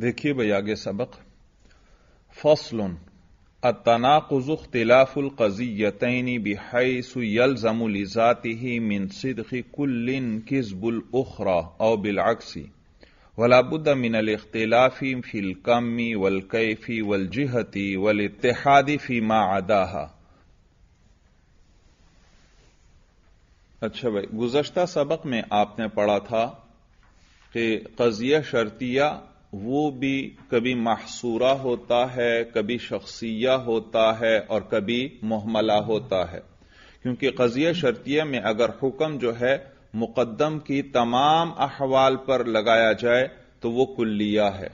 دیکھیے بھائی آگے سبق فصل التناقض اختلاف القضیتین بحيث يلزم لذاته من صدق كل كذب الاخرى او بالعكس ولا بد من الاختلاف في الكم والكيف والجهة والاتحاد فيما عداها اچھا بھائی گزشتہ سبق میں آپ نے پڑھا تھا کہ قضیہ شرطیہ वो भी कभी महसूरा होता है कभी शख्सिया होता है और कभी मोहमला होता है क्योंकि कजिया शर्तिया में अगर हुक्म जो है मुकदम की तमाम अहवाल पर लगाया जाए तो वो कुल्लिया है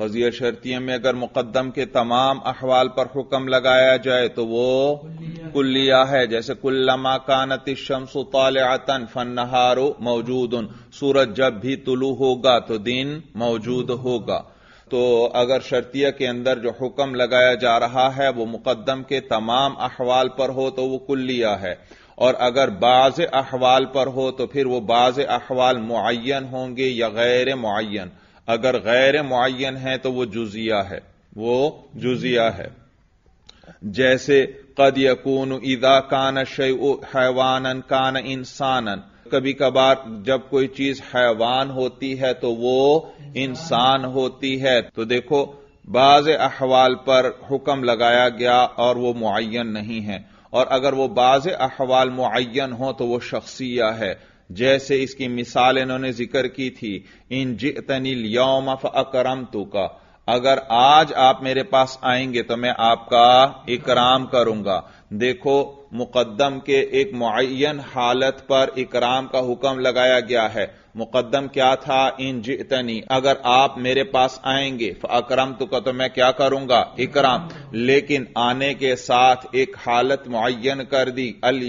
खजिया शर्तिया में अगर मुकदम के तमाम अहवाल पर हुक्म लगाया जाए तो वो कुल्लिया है जैसे कुल्लमा कानत शम्स तालतन फनहारो मौजूद उन सूरज जब भी तुलू होगा तो दिन मौजूद होगा तो अगर शर्तिया के अंदर जो हुक्म लगाया जा रहा है वो मुकदम के तमाम अहवाल पर हो तो वो कुल्लिया है और अगर बाज अहवाल पर हो तो फिर वो बाज अहवाल मुन होंगे या गैर मुन अगर गैर मुन है तो वो जुजिया है वो जुजिया है जैसे कद यकून ईदा कान शय हैवानन कान इंसानन कभी कभार जब कोई चीज हैवान होती है तो वो इंसान होती है तो देखो बाज अहवाल पर हुक्म लगाया गया और वो मुन नहीं है और अगर वो बाज अहवाल मुन हो तो वो शख्सिया है जैसे इसकी मिसाल इन्होंने जिक्र की थी इन योम यौम अकरम तू का अगर आज आप मेरे पास आएंगे तो मैं आपका इकराम करूंगा देखो मुकदम के एक मुन हालत पर इकराम का हुक्म लगाया गया है मुकदम क्या था इन जितनी अगर आप मेरे पास आएंगे अकरम तो का तो मैं क्या करूंगा इकराम लेकिन आने के साथ एक हालत मुन कर दी अल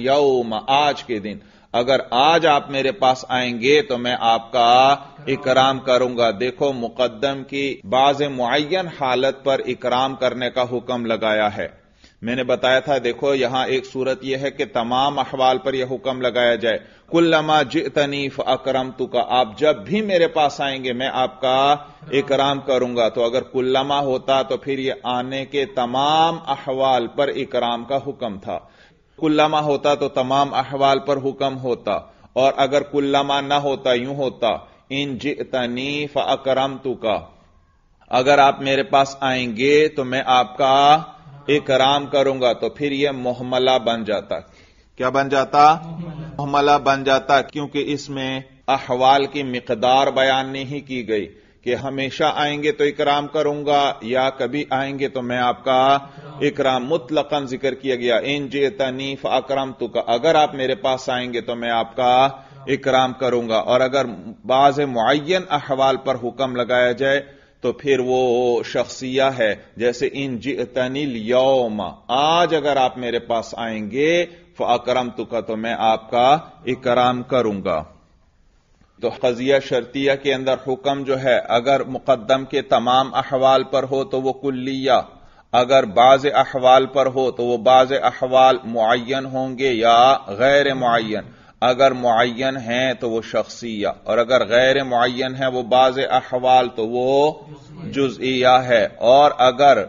आज के दिन अगर आज आप मेरे पास आएंगे तो मैं आपका इकराम करूंगा देखो मुकदम की बाज मुन हालत पर इकराम करने का हुक्म लगाया है मैंने बताया था देखो यहां एक सूरत यह है कि तमाम अहवाल पर यह हुक्म लगाया जाए कुल्लमा जितनीफ तु तुका आप जब भी मेरे पास आएंगे मैं आपका इकराम करूंगा तो अगर कुल्लमा होता तो फिर यह आने के तमाम अहवाल पर इकराम का हुक्म था कुल्लामा होता तो तमाम अहवाल पर हुक्म होता और अगर कुल्लामा ना होता यूं होता इन जितनीफ अकरम का अगर आप मेरे पास आएंगे तो मैं आपका इकराम करूंगा तो फिर यह मोहमला बन जाता क्या बन जाता मोहमला बन जाता क्योंकि इसमें अहवाल की मकदार बयान नहीं की गई कि हमेशा आएंगे तो इकराम करूंगा या कभी आएंगे तो मैं आपका इकराम मुतलकन जिक्र किया गया इन जे तनीफ अक्रम तु का अगर आप मेरे पास आएंगे तो मैं आपका इकराम करूंगा और अगर बाज मुन अहवाल पर हुक्म लगाया जाए तो फिर वो शख्सिया है जैसे इन तनी यौम आज अगर आप मेरे पास आएंगे फकरम तुका तो मैं आपका इकराम करूंगा तो खजिया शर्तिया के अंदर हुक्म जो है अगर मुकदम के तमाम अहवाल पर हो तो वो कुल्लिया अगर बाज अहवाल पर हो तो वो बाज अहवाल मुन होंगे या गैर मुन अगर मुन है तो वो शख्सिया और अगर गैर मुन है वो बाज अहवाल तो वो जुजिया है और अगर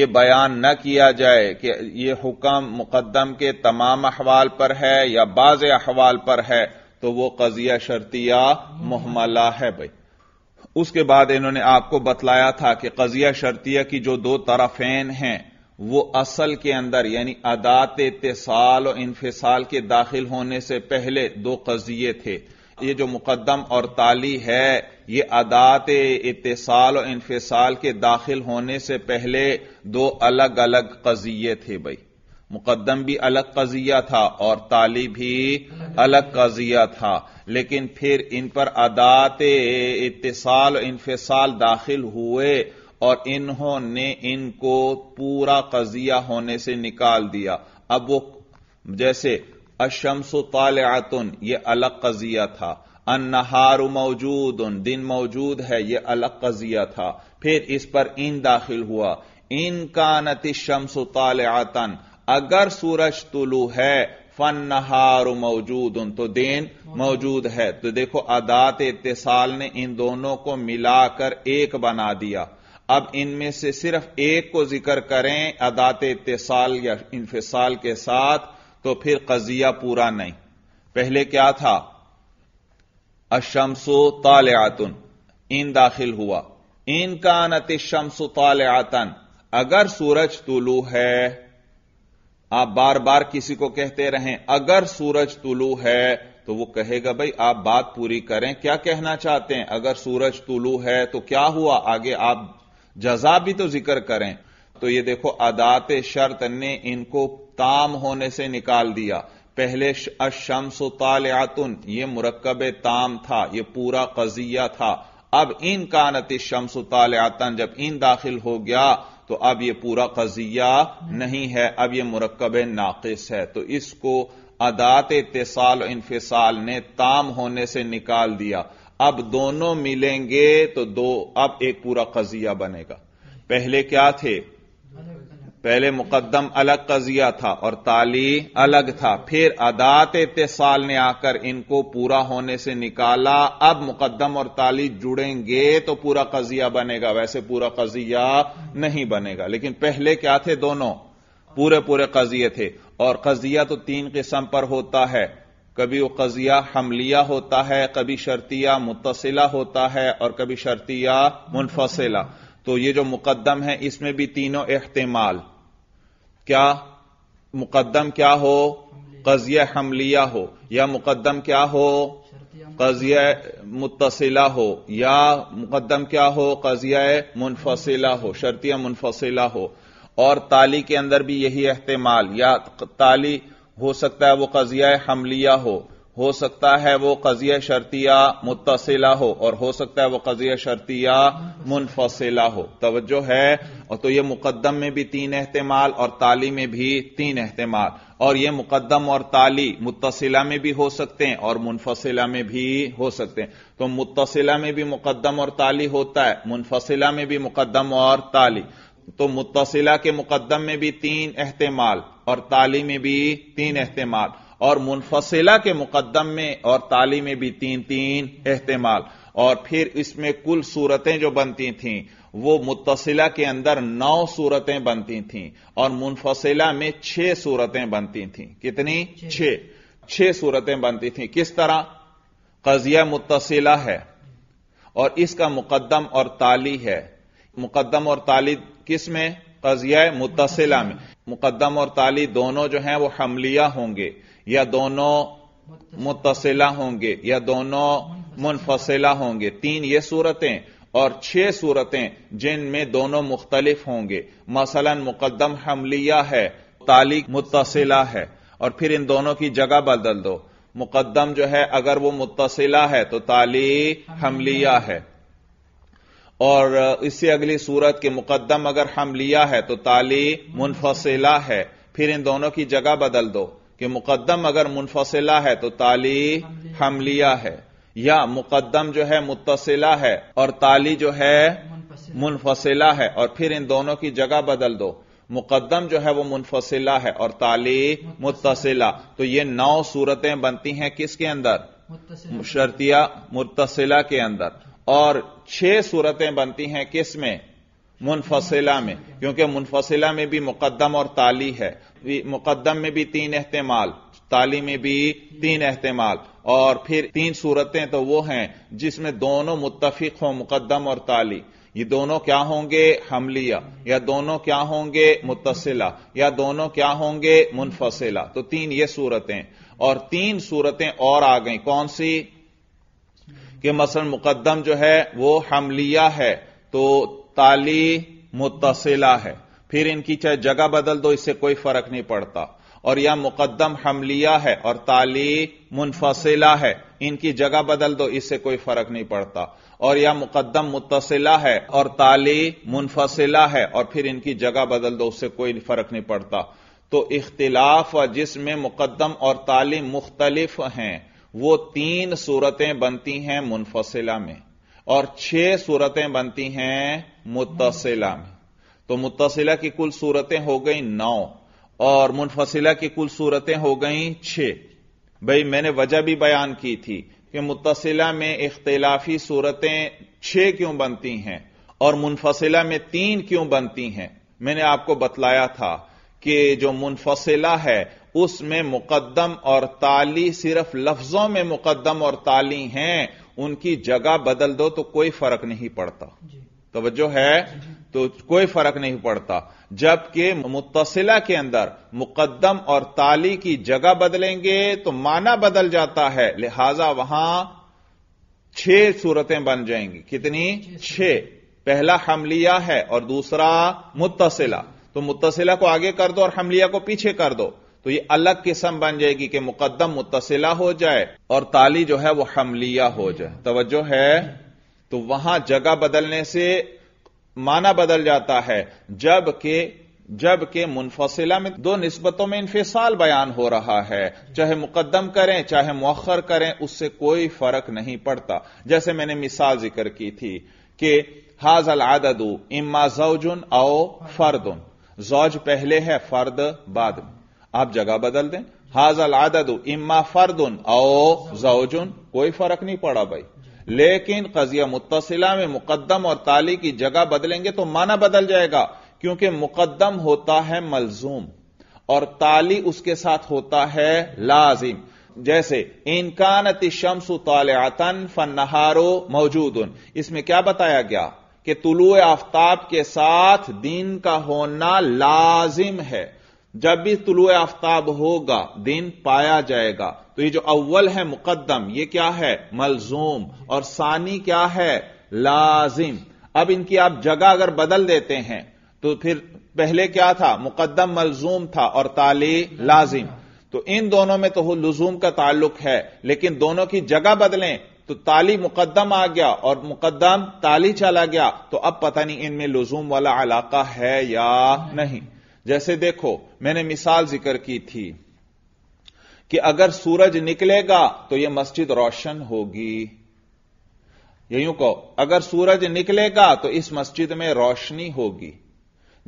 ये बयान न किया जाए कि ये हुक्म मुकदम के तमाम अहवाल पर है या बाज अहवाल पर है तो वो कजिया शर्तिया मुहमला है भाई उसके बाद इन्होंने आपको बतलाया था कि कजिया शर्तिया की जो दो तरफेन हैं वो असल के अंदर यानी अदात इतसाल और इनफिसाल के दाखिल होने से पहले दो कजिए थे ये जो मुकदम और ताली है ये अदात इतसाल और इनफिसाल के दाखिल होने से पहले दो अलग अलग कजिए थे भाई मुकदम भी अलग कजिया था और ताली भी अलग कजिया था लेकिन फिर इन पर अदात इतसाल इनफसाल दाखिल हुए और इन्होंने इनको पूरा कजिया होने से निकाल दिया अब वो जैसे अशमस तालतुन ये अलग कजिया था अन्नहार मौजूद उन दिन मौजूद है ये अलग कजिया था फिर इस पर इन दाखिल हुआ इनका का नति आतन तालतन अगर सूरज तुलू है फन नहार मौजूद उन तो देन मौजूद है तो देखो अदात इतिसाल ने इन दोनों को मिलाकर एक बना दिया अब इनमें से सिर्फ एक को जिक्र करें अदात इतिसाल या इनफिसाल के साथ तो फिर कजिया पूरा नहीं पहले क्या था अशमसो तालतन इन दाखिल हुआ इनका का नतिशमसो अगर सूरज तुलू है आप बार बार किसी को कहते रहें अगर सूरज तुलू है तो वो कहेगा भाई आप बात पूरी करें क्या कहना चाहते हैं अगर सूरज तुलू है तो क्या हुआ आगे आप जजा भी तो जिक्र करें तो ये देखो अदात शर्त ने इनको ताम होने से निकाल दिया पहले अशमस तालयातुन ये मुरकब ताम था ये पूरा कजिया था अब इन कानत शमस तालयातन जब इन दाखिल हो गया तो अब यह पूरा कजिया नहीं है अब यह मुरकब नाकिस है तो इसको अदात इतिसाल इनफिसाल ने ताम होने से निकाल दिया अब दोनों मिलेंगे तो दो अब एक पूरा कजिया बनेगा पहले क्या थे पहले मुकदम अलग कजिया था और ताली अलग था फिर अदात इतसाल ने आकर इनको पूरा होने से निकाला अब मुकदम और ताली जुड़ेंगे तो पूरा कजिया बनेगा वैसे पूरा कजिया नहीं बनेगा लेकिन पहले क्या थे दोनों पूरे पूरे कजिए थे और कजिया तो तीन किस्म पर होता है कभी वो कजिया हमलिया होता है कभी शर्तिया मुतसिला होता है और कभी शर्तिया मुनफसिला तो ये जो मुकदम है इसमें भी तीनों एहतमाल क्या मुकदम क्या हो कजिया हमलिया हो या मुकदम क्या हो कजिया मुतसिला हो या मुकदम क्या हो कजिया मुनफसिला हो शर्तिया मुनफसिला हो और ताली के अंदर भी यही अहतमाल या ताली हो सकता है वो कजिया हमलिया हो हो सकता है वो कजिया शर्तिया मुतसिला हो और हो सकता है वो कजिया शर्तिया मुनफसिला हो तोज्जो है और तो यह मुकदम में भी तीन अहतमाल और ताली में भी तीन अहतमाल और ये मुकदम और ताली मुतसिला में भी हो सकते हैं और मुनफसिला में भी हो सकते हैं तो मुतसिला में भी मुकदम और ताली होता है मुनफसिला में भी मुकदम और ताली तो मुतसिला के मुकदम में भी तीन अहतमाल और ताली में भी तीन अहतमाल और मुनफसिला के मुकदम में और ताली में भी तीन तीन अहतमाल और फिर इसमें कुल सूरतें जो बनती थीं वो मुतसिला के अंदर नौ सूरतें बनती थीं और मुनफसला में छह सूरतें बनती थीं कितनी छह छह सूरतें बनती थीं किस तरह कजिया मुतसिला है और इसका मुकदम और ताली है मुकदम और ताली किस में कजिया मुतसिला में मुकदम और ताली दोनों जो हैं वो हमलिया होंगे या दोनों मुतसिला होंगे या दोनों मुनफसिला होंगे तीन ये सूरतें और छह सूरतें जिनमें दोनों मुख्तलिफ होंगे मसलन मुकदम हमलिया है ताली मुतसिला है और फिर इन दोनों की जगह बदल दो मुकदम जो है अगर वो मुतसिला है तो ताली हमलिया है और इससे अगली सूरत के मुकदम अगर हमलिया है तो ताली मुनफसिला है फिर इन दोनों की जगह बदल दो कि मुकदम अगर मुनफसिला है तो ताली हमलिया है या मुकदम जो है मुतसिला है और ताली जो है मुनफसिला है और फिर इन दोनों की जगह बदल दो मुकदम जो है वो मुनफसिला है और ताली मुतसिला तो ये नौ सूरतें बनती हैं किसके अंदर शर्तिया मुतसिला के अंदर और छह सूरतें बनती हैं किसमें मुनफसिला में क्योंकि मुनफसिला में भी मुकदम और ताली है मुकदम में भी तीन अहतमाल ताली में भी तीन अहतमाल और फिर तीन सूरतें तो वो हैं जिसमें दोनों मुतफिक हों मुकदम और ताली ये दोनों क्या होंगे हमलिया या दोनों क्या होंगे मुतसिला या दोनों क्या होंगे मुनफसिला तो तीन ये सूरतें और तीन सूरतें और आ गई कौन सी कि मसल मुकदम जो है वो हमलिया है तो ताली मुतसिला है फिर इनकी चाहे जगह बदल दो इससे कोई फर्क नहीं पड़ता और यह मुकदम हमलिया है और ताली मुनफसिला है इनकी जगह बदल दो इससे कोई फर्क नहीं पड़ता और यह मुकदम मुतसिला है और ताली मुनफसिला है और फिर इनकी जगह बदल दो उससे कोई फर्क नहीं पड़ता तो इख्तिलाफ जिसमें मुकदम और ताली मुख्तलिफ हैं वो तीन सूरतें बनती हैं मुनफसिला में और छह सूरतें बनती हैं मुतसिला में तो मुतसिला की कुल सूरतें हो गई नौ और मुनफसिला की कुल सूरतें हो गई छह भाई मैंने वजह भी बयान की थी कि मुतसिला में इख्तलाफी सूरतें छह क्यों बनती हैं और मुनफसिला में तीन क्यों बनती हैं मैंने आपको बतलाया था कि जो मुनफसिला है उसमें मुकदम और ताली सिर्फ लफ्जों में मुकदम और ताली हैं उनकी जगह बदल दो तो कोई फर्क नहीं पड़ता तोज्जो है तो कोई फर्क नहीं पड़ता जबकि मुतसिला के अंदर मुकदम और ताली की जगह बदलेंगे तो माना बदल जाता है लिहाजा वहां छह सूरतें बन जाएंगी कितनी छह पहला हमलिया है और दूसरा मुतसिला तो मुतसिला को आगे कर दो और हमलिया को पीछे कर दो तो ये अलग किस्म बन जाएगी कि मुकदम मुतसिला हो जाए और ताली जो है वह हमलिया हो जाए तोज्जो है तो वहां जगह बदलने से माना बदल जाता है जबकि जबकि मुनफसिला में दो नस्बतों में इंफिसाल बयान हो रहा है चाहे मुकदम करें चाहे मौखर करें उससे कोई फर्क नहीं पड़ता जैसे मैंने मिसाल जिक्र की थी कि हाजल आददू इम्मा जौजुन आओ फर्दुन जौज पहले है फर्द बाद में आप जगह बदल दें हाजल आददू इम्मा फर्दुन आओ जौजुन कोई फर्क नहीं पड़ा भाई लेकिन कजिया मुतसिला में मुकदम और ताली की जगह बदलेंगे तो माना बदल जाएगा क्योंकि मुकदम होता है मलजूम और ताली उसके साथ होता है लाजिम जैसे इनकानति शम्स तालतन फनहारो मौजूद उन इसमें क्या बताया गया कि तुलु आफ्ताब के साथ दिन का होना लाजिम है जब भी तुलु आफ्ताब होगा दिन पाया जाएगा तो ये जो अव्वल है मुकदम ये क्या है मलजूम और सानी क्या है लाजिम अब इनकी आप जगह अगर बदल देते हैं तो फिर पहले क्या था मुकदम मलजूम था और ताले लाजिम तो इन दोनों में तो लुजूम का ताल्लुक है लेकिन दोनों की जगह बदलें तो ताली मुकदम आ गया और मुकदम ताली चला गया तो अब पता नहीं इनमें लुजूम वाला इलाका है या नहीं जैसे देखो मैंने मिसाल जिक्र की थी कि अगर सूरज निकलेगा तो यह मस्जिद रोशन होगी यूं कहो अगर सूरज निकलेगा तो इस मस्जिद में रोशनी होगी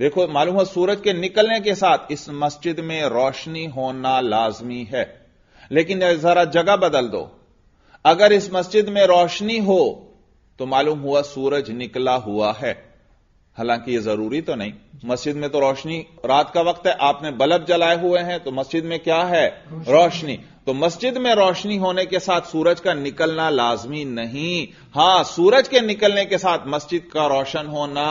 देखो मालूम है सूरज के निकलने के साथ इस मस्जिद में रोशनी होना लाजमी है लेकिन जरा जगह बदल दो अगर इस मस्जिद में रोशनी हो तो मालूम हुआ सूरज निकला हुआ है हालांकि ये जरूरी तो नहीं मस्जिद में तो रोशनी रात का वक्त है आपने बल्ब जलाए हुए हैं तो मस्जिद में क्या है रोशनी तो मस्जिद में रोशनी होने के साथ सूरज का निकलना लाजमी नहीं हां सूरज के निकलने के साथ मस्जिद का रोशन होना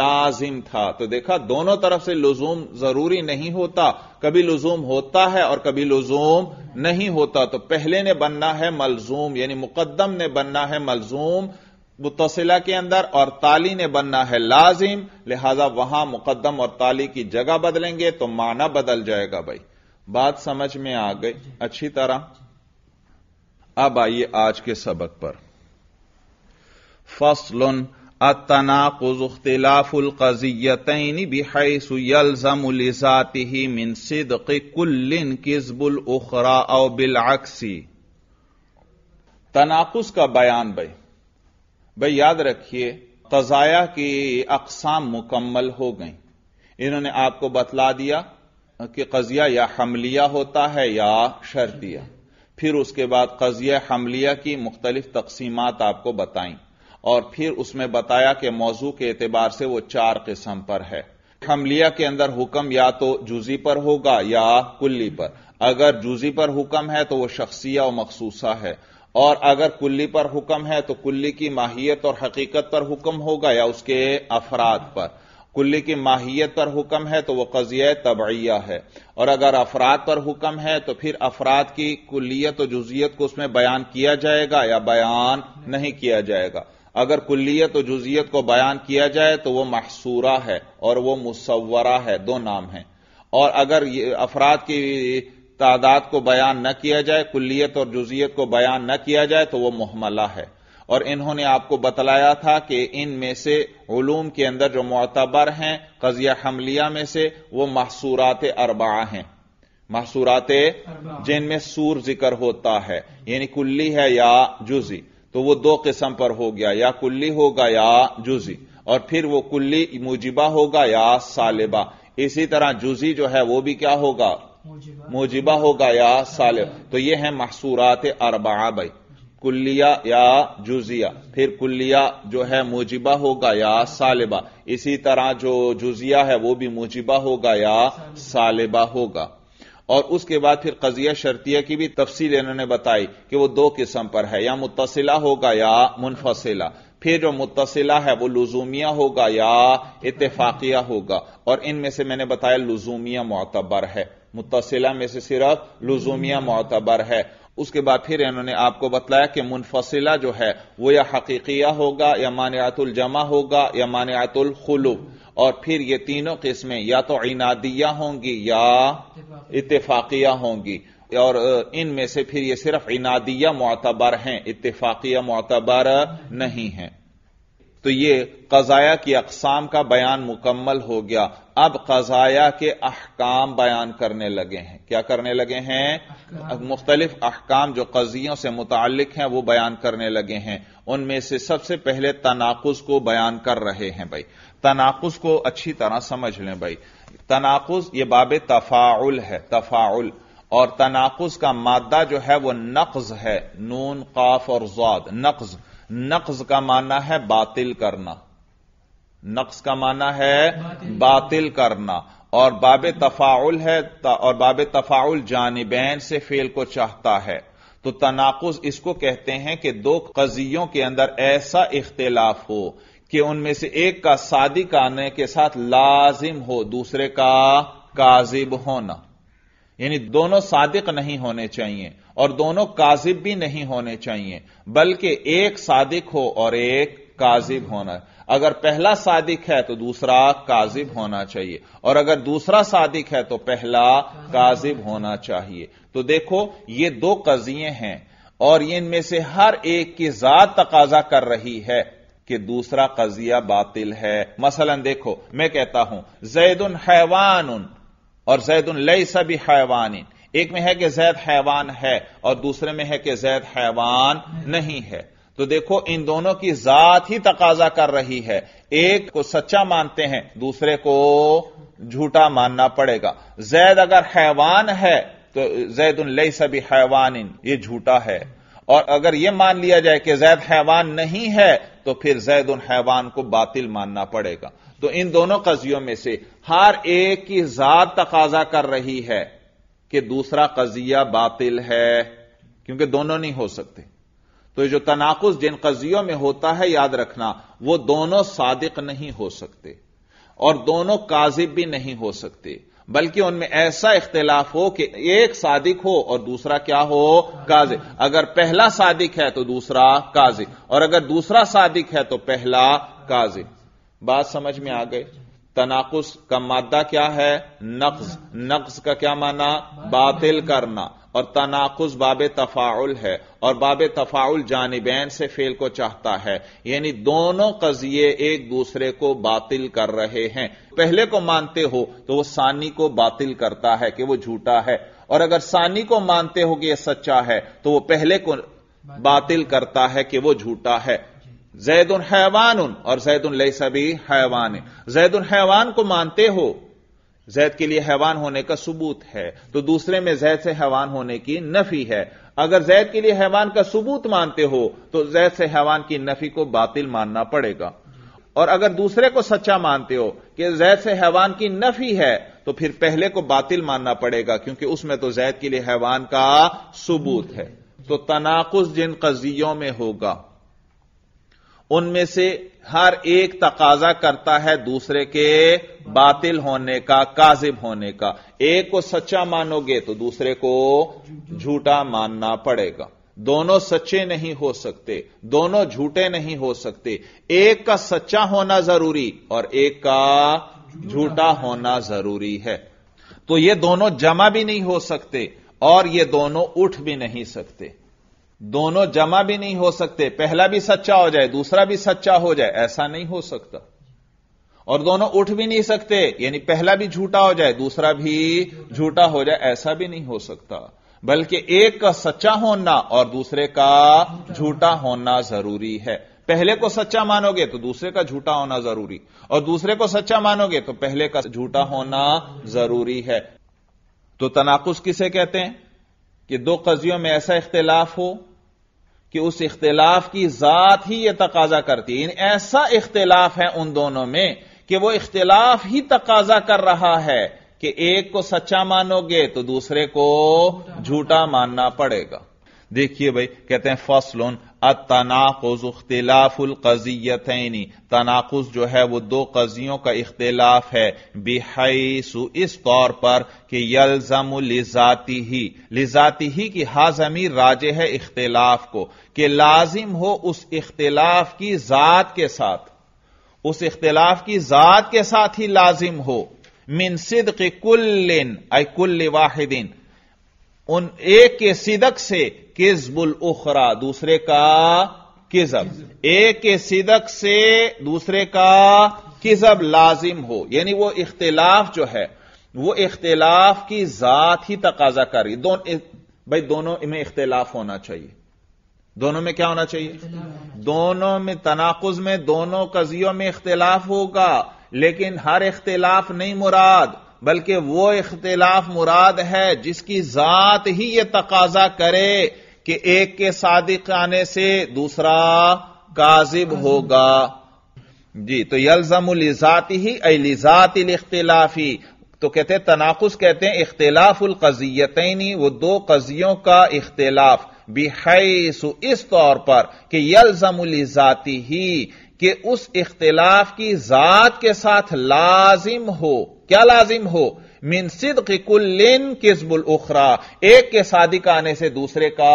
लाजिम था तो देखा दोनों तरफ से लुजूम जरूरी नहीं होता कभी लुजूम होता है और कभी लुजूम नहीं होता तो पहले ने बनना है मलजूम यानी मुकदम ने बनना है मलजूम मुतसिला के अंदर और ताली ने बनना है लाजिम लिहाजा वहां मुकदम और ताली की जगह बदलेंगे तो माना बदल जाएगा भाई बात समझ में आ गई अच्छी तरह अब आइए आज के सबक पर फसलन अतनाकुज अख्तिलाफुल कजियतनी बिहसमजाति ही मिन सिदक कुल्लिन किजबुल उखरा औ बिल आक्सी तनाकुस का बयान भाई भाई याद रखिए तजाया की अकसाम मुकम्मल हो गई इन्होंने आपको बतला दिया कि कजिया या हमलिया होता है या शर्दिया फिर उसके बाद कजिया हमलिया की मुख्तलिफ तकसीमत आपको बताई और फिर उसमें बताया कि मौजू के एतबार से वो चार किस्म पर है हमलिया के अंदर हुक्म या तो जूजी पर होगा या कुल्ली पर अगर जूजी पर हुक्म है तो वह शख्सिया और मखसूसा है और अगर कुल्ली पर हुक्म है तो कुल्ली की माहियत और हकीकत पर हुक्म होगा या उसके अफराद पर कुल्ली की माहियत पर हुक्म है तो वह कजिया तबैया है और अगर अफराद पर हुक्म है तो फिर अफराद की कुलियत और जुजियत को उसमें बयान किया जाएगा या बयान नहीं किया जाएगा अगर कुलियत और जुजियत को बयान किया जाए तो वह महसूरा है और वह मुसवरा है दो नाम है और अगर अफराद की तादाद को बयान न किया जाए कुल्लियत और जुजियत को बयान न किया जाए तो वह मुहमला है और इन्होंने आपको बतलाया था कि इनमें से ूम के अंदर जो मतबर हैं कजिया हमलिया में से वो महसूरात अरबा हैं महसूरात जिनमें सूर जिक्र होता है यानी कुल्ली है या जुजी तो वो दो किस्म पर हो गया या कुल्ली होगा या जुजी और फिर वो कुल्ली मुजिबा होगा या सालिबा इसी तरह जुजी जो है वो भी क्या होगा मोजिबा होगा या साल तो ये है महसूरात अरबा भाई कुल्लिया या जुजिया फिर कुल्लिया जो है मोजिबा होगा या सालिबा इसी तरह जो जुजिया है वो भी मोजिबा होगा या सालिबा होगा और उसके बाद फिर कजिया शर्तिया की भी तफसील इन्होंने बताई कि वो दो किस्म पर है या मुतसिला होगा या मुनफसिला फिर जो मुतसिला है वो लुजूमिया होगा या इतफाकिया होगा और इनमें से मैंने बताया लुजूमिया मोतबर है मुतसिला में से सिर्फ लुजूमिया मोतबर है उसके बाद फिर इन्होंने आपको बताया कि मुनफसिला जो है वो या हकीकिया होगा या मानियातुल जमा होगा या मानियातुल खुलू और फिर ये तीनों किस्में या तो इनादिया होंगी या इतफाकिया होंगी और इनमें से फिर ये सिर्फ इनादिया मोतबर हैं इतफाकिया मोतबर नहीं है तो ये कजाया की अकसाम का बयान मुकम्मल हो गया अब कजाया के अहकाम बयान करने लगे हैं क्या करने लगे हैं मुख्तलिफ अहकाम जो कजियों से मुतक हैं वो बयान करने लगे हैं उनमें से सबसे पहले तनाकुज को बयान कर रहे हैं भाई तनाकुज को अच्छी तरह समझ लें भाई तनाकुज ये बाब तफाउल है तफाउल और तनाकुज का मादा जो है वह नक्ज है नून काफ और जौद नक्ज नक्स का माना है बातिल करना नक्स का माना है बातिल, बातिल करना और बाब तफाउल है और बाब तफाउल जानबैन से फेल को चाहता है तो तनाकुज इसको कहते हैं कि दो कजियों के अंदर ऐसा इख्तलाफ हो कि उनमें से एक का सादिक आने के साथ लाजिम हो दूसरे का काजिब होना यानी दोनों सादिक नहीं होने चाहिए और दोनों काजिब भी नहीं होने चाहिए बल्कि एक सादिक हो और एक काजिब होना अगर पहला सादिक है तो दूसरा काजिब होना चाहिए और अगर दूसरा सादिक है तो पहला काजिब होना चाहिए तो देखो ये दो कजिए हैं और इनमें से हर एक की जात तकाजा कर रही है कि दूसरा कजिया बातिल है मसलन देखो मैं कहता हूं जैद उन हैवान उन और जैद लई सभी हैवान एक में है कि जैद हैवान है और दूसरे में है कि जैद हैवान नहीं है तो देखो इन दोनों की जात ही तकाजा कर रही है एक को सच्चा मानते हैं दूसरे को झूठा मानना पड़ेगा जैद अगर हैवान है तो जैद उन लई सभी हैवान इन ये झूठा है और अगर यह मान लिया जाए कि जैद हैवान नहीं है तो फिर जैद उन हैवान को बातिल मानना पड़ेगा तो इन दोनों कजियों में से हर एक की जात तकाजा कर रही है कि दूसरा कजिया बातिल है क्योंकि दोनों नहीं हो सकते तो जो तनाकुस जिन कजियों में होता है याद रखना वो दोनों सादिक नहीं हो सकते और दोनों काजिब भी नहीं हो सकते बल्कि उनमें ऐसा इख्तलाफ हो कि एक सादिक हो और दूसरा क्या हो काजिब अगर पहला सादिक है तो दूसरा काजिब और अगर दूसरा सादिक है तो पहला काजिब बात समझ में आ गई तनाकुस का मादा क्या है नक्स नक्स का क्या माना बातिल करना और तनाकुस बाब तफाउल है और बाब तफाउल जानबैन से फेल को चाहता है यानी दोनों कजिए एक दूसरे को बातिल कर रहे हैं पहले को मानते हो तो वो सानी को बातिल करता है कि वो झूठा है और अगर सानी को मानते हो कि यह सच्चा है तो वो पहले को बातिल करता है कि वो झूठा है उन हैवान उन और उन लई सभी हैवान जैद उन हैवान को मानते हो जैद के लिए हैवान होने का सबूत है तो दूसरे में जैद से हैवान होने की नफी है अगर जैद के लिए हैवान का सबूत मानते हो तो जैद से हैवान की नफी को बातिल मानना पड़ेगा और अगर दूसरे को सच्चा मानते हो कि जैद से हैवान की नफी है तो फिर पहले को बातिल मानना पड़ेगा क्योंकि उसमें तो जैद के लिए हैवान का सबूत है तो तनाकुस जिन कजियों में होगा उनमें से हर एक तकाजा करता है दूसरे के बातिल होने का काजिब होने का एक को सच्चा मानोगे तो दूसरे को झूठा मानना पड़ेगा दोनों सच्चे नहीं हो सकते दोनों झूठे नहीं हो सकते एक का सच्चा होना जरूरी और एक का झूठा होना जरूरी है तो ये दोनों जमा भी नहीं हो सकते और ये दोनों उठ भी नहीं सकते दोनों जमा भी नहीं हो सकते पहला भी सच्चा हो जाए दूसरा भी सच्चा हो जाए ऐसा नहीं हो सकता और दोनों उठ भी नहीं सकते यानी पहला भी झूठा हो जाए दूसरा भी झूठा हो जाए ऐसा भी नहीं हो सकता बल्कि एक का सच्चा होना और दूसरे का झूठा होना जरूरी है पहले को सच्चा मानोगे तो दूसरे का झूठा होना जरूरी और दूसरे को सच्चा मानोगे तो पहले का झूठा होना जरूरी है तो तनाकुस किसे कहते हैं कि दो कजियों में ऐसा इख्तलाफ हो कि उस इख्तिलाफ की जात ही यह तकाजा करती है ऐसा इख्तिलाफ है उन दोनों में कि वह इख्तिलाफ ही तकाजा कर रहा है कि एक को सच्चा मानोगे तो दूसरे को झूठा मानना पड़ेगा देखिए भाई कहते हैं फसलोन तनाकुज अख्तिलाफुल कजियतनी तनाकुज जो है वो दो कजियों का इख्तिलाफ है बेहसु इस तौर पर कि यलजम लिजाती ही लिजाती ही की हाजमी राजे है इख्तिलाफ को कि लाजिम हो उस इख्तिलाफ की जात के साथ उस इख्तिलाफ की जात के साथ ही लाजिम हो मिन सिद्क कुल्लिन अय कुल्ल वाहिदिन उन एक के सिदक से किजबुल उखरा दूसरे का किजब एक के सिदक से दूसरे का किजब लाजिम हो यानी वो इख्तिलाफ जो है वो इख्तिलाफ की जात ही तकाजा कर रही दो, भाई दोनों में इख्तिलाफ होना चाहिए दोनों में क्या होना चाहिए दोनों में तनाकुज में दोनों कजियों में इख्तिलाफ होगा लेकिन हर इख्तिलाफ नहीं मुराद बल्कि वो इख्तलाफ मुराद है जिसकी जात ही यह तकाजा करे कि एक के सादिक आने से दूसरा काजिब होगा जी तो यलजमुल इजात ही अलिजातिल इख्तलाफी तो कहते हैं तनाकुस कहते हैं इख्तलाफुल कजियतनी वो दो कजियों का इख्तलाफ बेहसु इस तौर पर कि यलजमुल इजाती ही कि उस इख्तलाफ की जात के साथ लाजिम हो क्या लाजिम हो मिन सिद्क कुल्लिन किस्बुल उखरा एक के शादी का आने से दूसरे का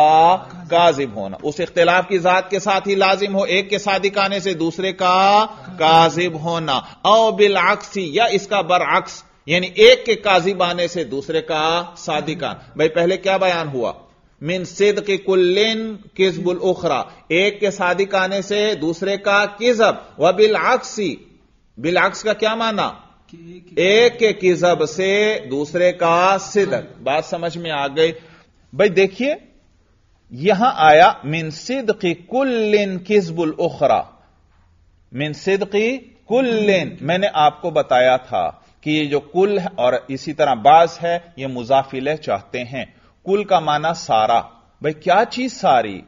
काजिब होना उस इख्तलाफ की जात के साथ ही लाजिम हो एक के शादी का आने से दूसरे का काजिब होना औ बिलआक्सी या इसका बरअक्स यानी एक के काजिब आने से दूसरे का शादी का भाई पहले क्या बयान हुआ मिन सिद के कुल्लिन किस्बुल उखरा एक के शादी का आने से दूसरे का किजब व बिल बिल बिलआक्स का क्या माना एक की किजब से दूसरे का सिदक बात समझ में आ गई भाई देखिए यहां आया मिन सिदकी कुल्लिन किजबुल उखरा मिन सिदकी कुल्लिन मैंने आपको बताया था कि ये जो कुल है और इसी तरह बाज है ये मुजाफिले चाहते हैं कुल का माना सारा भाई क्या चीज सारी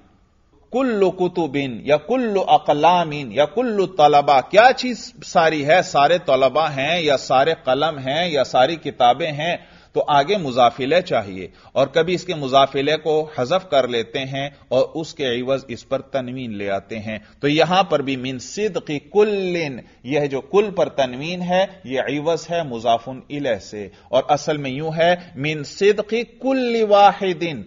कुल्लु कुतुबिन या कुल्लु अकलामिन या कुल्लु तलबा क्या चीज सारी है सारे तलबा हैं या सारे कलम हैं या सारी किताबें हैं तो आगे मुजाफिले चाहिए और कभी इसके मुजाफिले को हजफ कर लेते हैं और उसके एवज इस पर तनवीन ले आते हैं तो यहां पर भी मिन सिद की कुल्लिन यह जो कुल पर तनवीन है यह एवज है मुजाफुन इले से और असल में यूं है मिन सिद की कुल्ल वाहिदिन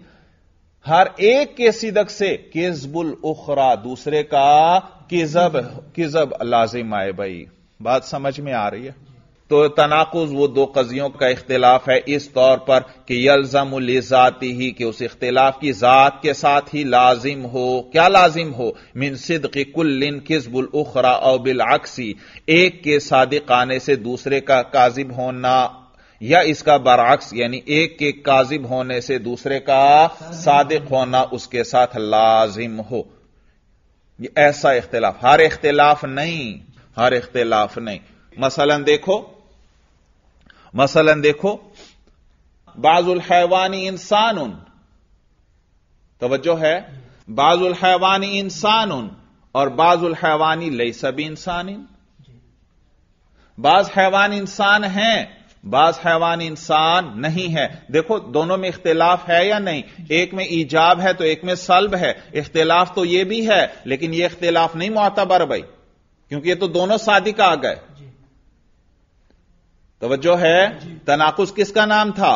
हर एक के सिदक से किजबुल उखरा दूसरे का किजब किजब लाजिम आए भाई बात समझ में आ रही है तो तनाकुज वो दो कजियों का इख्तिलाफ है इस तौर पर कि यलजम लिजाती ही कि उस इख्तिलाफ की जात के साथ ही लाजिम हो क्या लाजिम हो मिन सिद कुल्लिन किजबुल उखरा और बिल अक्सी एक के सादिक आने से दूसरे का काजिब होना या इसका बरक्स यानी एक के काजिब होने से दूसरे का सादिक होना उसके साथ लाजिम हो ये ऐसा इख्तिलाफ हर इख्तिलाफ नहीं हर इख्तिलाफ नहीं मसलन देखो मसलन देखो बाजुल हैवानी इंसान उन तोज्जो है बाजुल हैवानी इंसान उन और बाजुल हैवानी लई सभी इंसान इन बाज हैवान इंसान हैं बाज हैवान इंसान नहीं है देखो दोनों में इख्तलाफ है या नहीं एक में ईजाब है तो एक में सल्ब है इख्तलाफ तो यह भी है लेकिन यह इख्तलाफ नहीं मोतबर भाई क्योंकि ये तो दोनों सादिक आ गए तोज्जो है तनाकुस किसका नाम था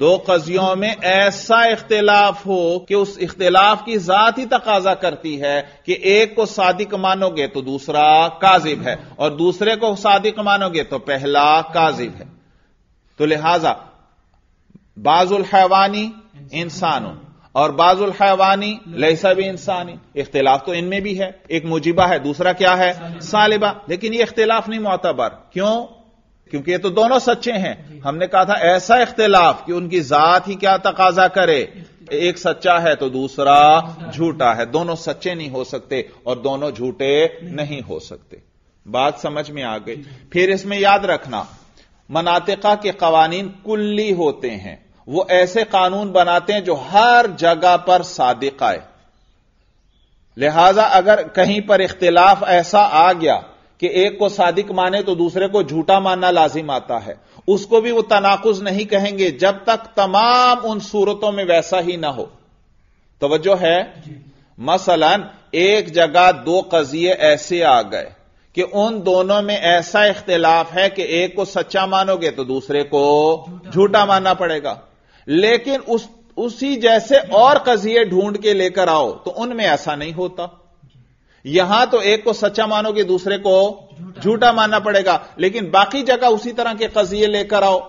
दो कजियों में ऐसा इख्तलाफ हो कि उस इख्तलाफ की जात ही तकाजा करती है कि एक को सादिक मानोगे तो दूसरा काजिब है और दूसरे को सादिक मानोगे तो पहला काजिब है तो लिहाजा बाजुल हैवानी इंसानों और बाजुल हैवानी लहसा भी इंसानी इख्तिलाफ तो इनमें भी है एक मुजिबा है दूसरा क्या है सालिबा लेकिन यह इख्तिलाफ नहीं मोतबर क्यों क्योंकि ये तो दोनों सच्चे हैं हमने कहा था ऐसा इख्तिलाफ कि उनकी जात ही क्या तकाजा करे एक सच्चा है तो दूसरा झूठा है दोनों सच्चे नहीं हो सकते और दोनों झूठे नहीं हो सकते बात समझ में आ गई फिर इसमें याद रखना मनातिका के कवानीन कुल्ली होते हैं वो ऐसे कानून बनाते हैं जो हर जगह पर सादिक आए लिहाजा अगर कहीं पर इख्तिलाफ ऐसा आ गया कि एक को सादिक माने तो दूसरे को झूठा मानना लाजिम आता है उसको भी वो तनाकुज नहीं कहेंगे जब तक तमाम उन सूरतों में वैसा ही ना हो तोज्जो है मसलन एक जगह दो कजिए ऐसे आ गए कि उन दोनों में ऐसा इख्तिलाफ है कि एक को सच्चा मानोगे तो दूसरे को झूठा मानना पड़ेगा लेकिन उस उसी जैसे और कजिए ढूंढ के लेकर आओ तो उनमें ऐसा नहीं होता यहां तो एक को सच्चा मानोगे दूसरे को झूठा मानना पड़ेगा लेकिन बाकी जगह उसी तरह के कजिए लेकर आओ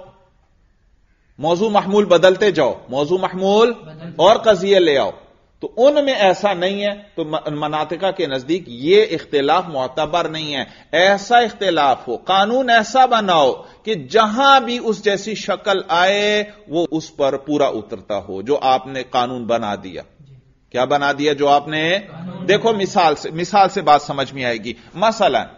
मौजू महमूल बदलते जाओ मौजू महमूल और कजिए ले आओ तो उनमें ऐसा नहीं है तो मनातिका के नजदीक यह इख्तलाफ मतबर नहीं है ऐसा इख्तलाफ हो कानून ऐसा बनाओ कि जहां भी उस जैसी शक्ल आए वो उस पर पूरा उतरता हो जो आपने कानून बना दिया क्या बना दिया जो आपने देखो मिसाल से मिसाल से बात समझ में आएगी मसलन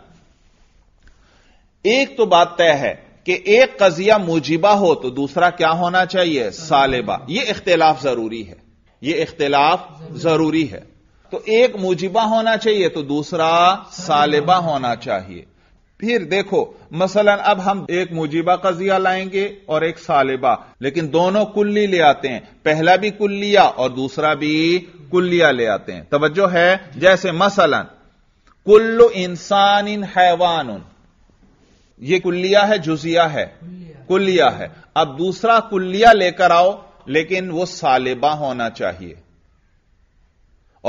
एक तो बात तय है कि एक कजिया मुजिबा हो तो दूसरा क्या होना चाहिए सालेबा यह इख्तलाफ जरूरी है यह इख्तलाफ जरूरी है तो एक मुजिबा होना चाहिए तो दूसरा सालिबा होना चाहिए फिर देखो मसलन अब हम एक मुजिबा कजिया लाएंगे और एक सालिबा लेकिन दोनों कुल्ली ले आते हैं पहला भी कुल्लिया और दूसरा भी कुल्लिया ले आते हैं तवज्जो है जैसे मसलन कुल्लु इंसान इन हैवान ये कुल्लिया है जुजिया है कुल्लिया है अब दूसरा कुल्लिया लेकर आओ लेकिन वो सालिबा होना चाहिए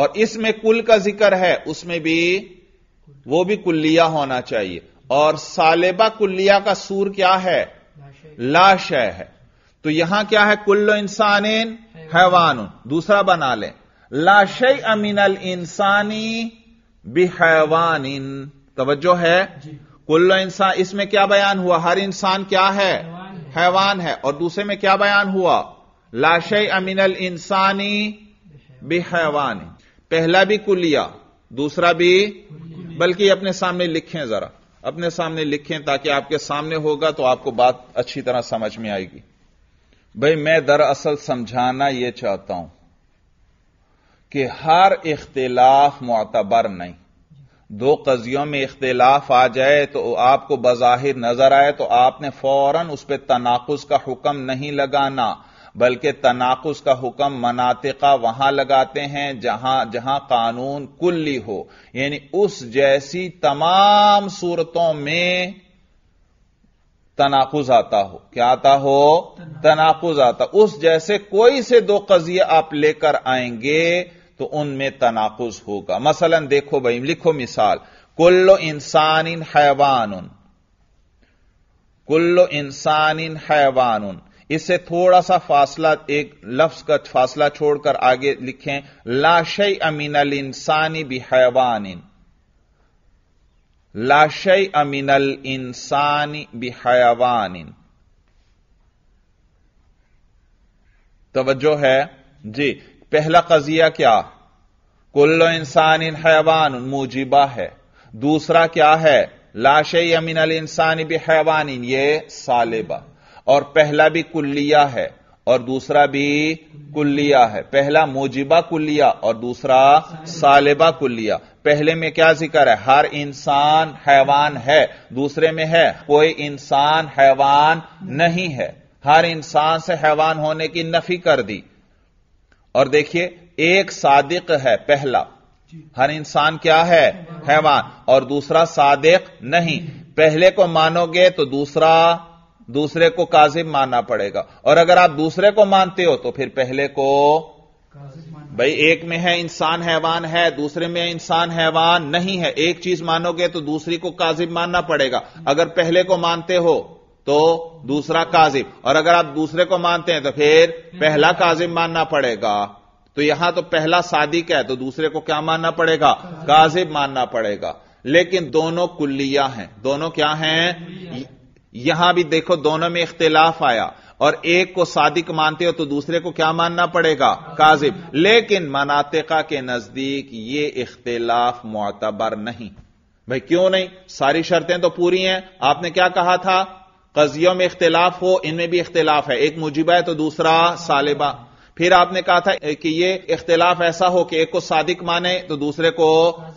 और इसमें कुल का जिक्र है उसमें भी वो भी कुल्लिया होना चाहिए और सालिबा कुल्लिया का सूर क्या है लाशय है तो यहां क्या है इंसान इन हैवान दूसरा बना लें लाशय अल इंसानी इन तवज्जो है कुल्लो इंसान इसमें क्या बयान हुआ हर इंसान क्या है हैवान है और दूसरे में क्या बयान हुआ लाशय अमिनल इंसानी बेहवानी पहला भी कुलिया दूसरा भी बल्कि अपने सामने लिखें जरा अपने सामने लिखें ताकि आपके सामने होगा तो आपको बात अच्छी तरह समझ में आएगी भाई मैं दरअसल समझाना यह चाहता हूं कि हर इख्तिलाफ मतबर नहीं दो कजियों में इख्तिलाफ आ जाए तो आपको बज़ाहिर नजर आए तो आपने फौरन उस पर तनाकुज का हुक्म नहीं लगाना बल्कि तनाकुस का हुक्म मनातिका वहां लगाते हैं जहां जहां कानून कुल्ली हो यानी उस जैसी तमाम सूरतों में तनाकुज आता हो क्या आता हो तनाकुज आता उस जैसे कोई से दो कजिए आप लेकर आएंगे तो उनमें तनाकुज होगा मसलन देखो भाई लिखो मिसाल कुल्लो इंसान इन हैवान कुल्लो इंसान इन हैवान इससे थोड़ा सा फासला एक लफ्ज का फासला छोड़कर आगे लिखें अमीन अल इंसानी भी हैवान अमीन अल इंसानी भी हैवान तवज्जो है जी पहला कजिया क्या कुल्लो इंसान इन हैवान मुजिबा है दूसरा क्या है अमीन अल इंसानी भी हैवान ये सालेबा और पहला भी कुल्लिया है और दूसरा भी कुल्लिया है पहला मोजिबा कुल्लिया और दूसरा सालिबा कुल्लिया पहले में क्या जिक्र है हर इंसान हैवान है दूसरे में है कोई इंसान हैवान नहीं है हर इंसान से हैवान होने की नफी कर दी और देखिए एक सादिक है पहला हर इंसान क्या है हैवान और दूसरा सादिक नहीं पहले को मानोगे तो दूसरा दूसरे को काजिब मानना पड़ेगा और अगर आप दूसरे को मानते हो तो फिर पहले को भाई एक में है इंसान हैवान है दूसरे में इंसान हैवान नहीं है एक चीज मानोगे तो दूसरी को काजिब मानना पड़ेगा अगर पहले को मानते हो तो दूसरा काजिब और अगर आप दूसरे को मानते हैं तो फिर पहला काजिब मानना पड़ेगा तो यहां तो पहला सादिक है तो दूसरे को क्या मानना पड़ेगा काजिब मानना पड़ेगा लेकिन दोनों कुल्लिया हैं दोनों क्या हैं यहां भी देखो दोनों में इख्तिलाफ आया और एक को सादिक मानते हो तो दूसरे को क्या मानना पड़ेगा काजिब लेकिन मनातिका के नजदीक ये इख्तिलाफ मोतबर नहीं भाई क्यों नहीं सारी शर्तें तो पूरी हैं आपने क्या कहा था कजियों में इख्तिलाफ हो इनमें भी इख्तिलाफ है एक मुजिबा है तो दूसरा सालिबा फिर आपने कहा था कि यह इख्तिलाफ ऐसा हो कि एक को सादिक माने तो दूसरे को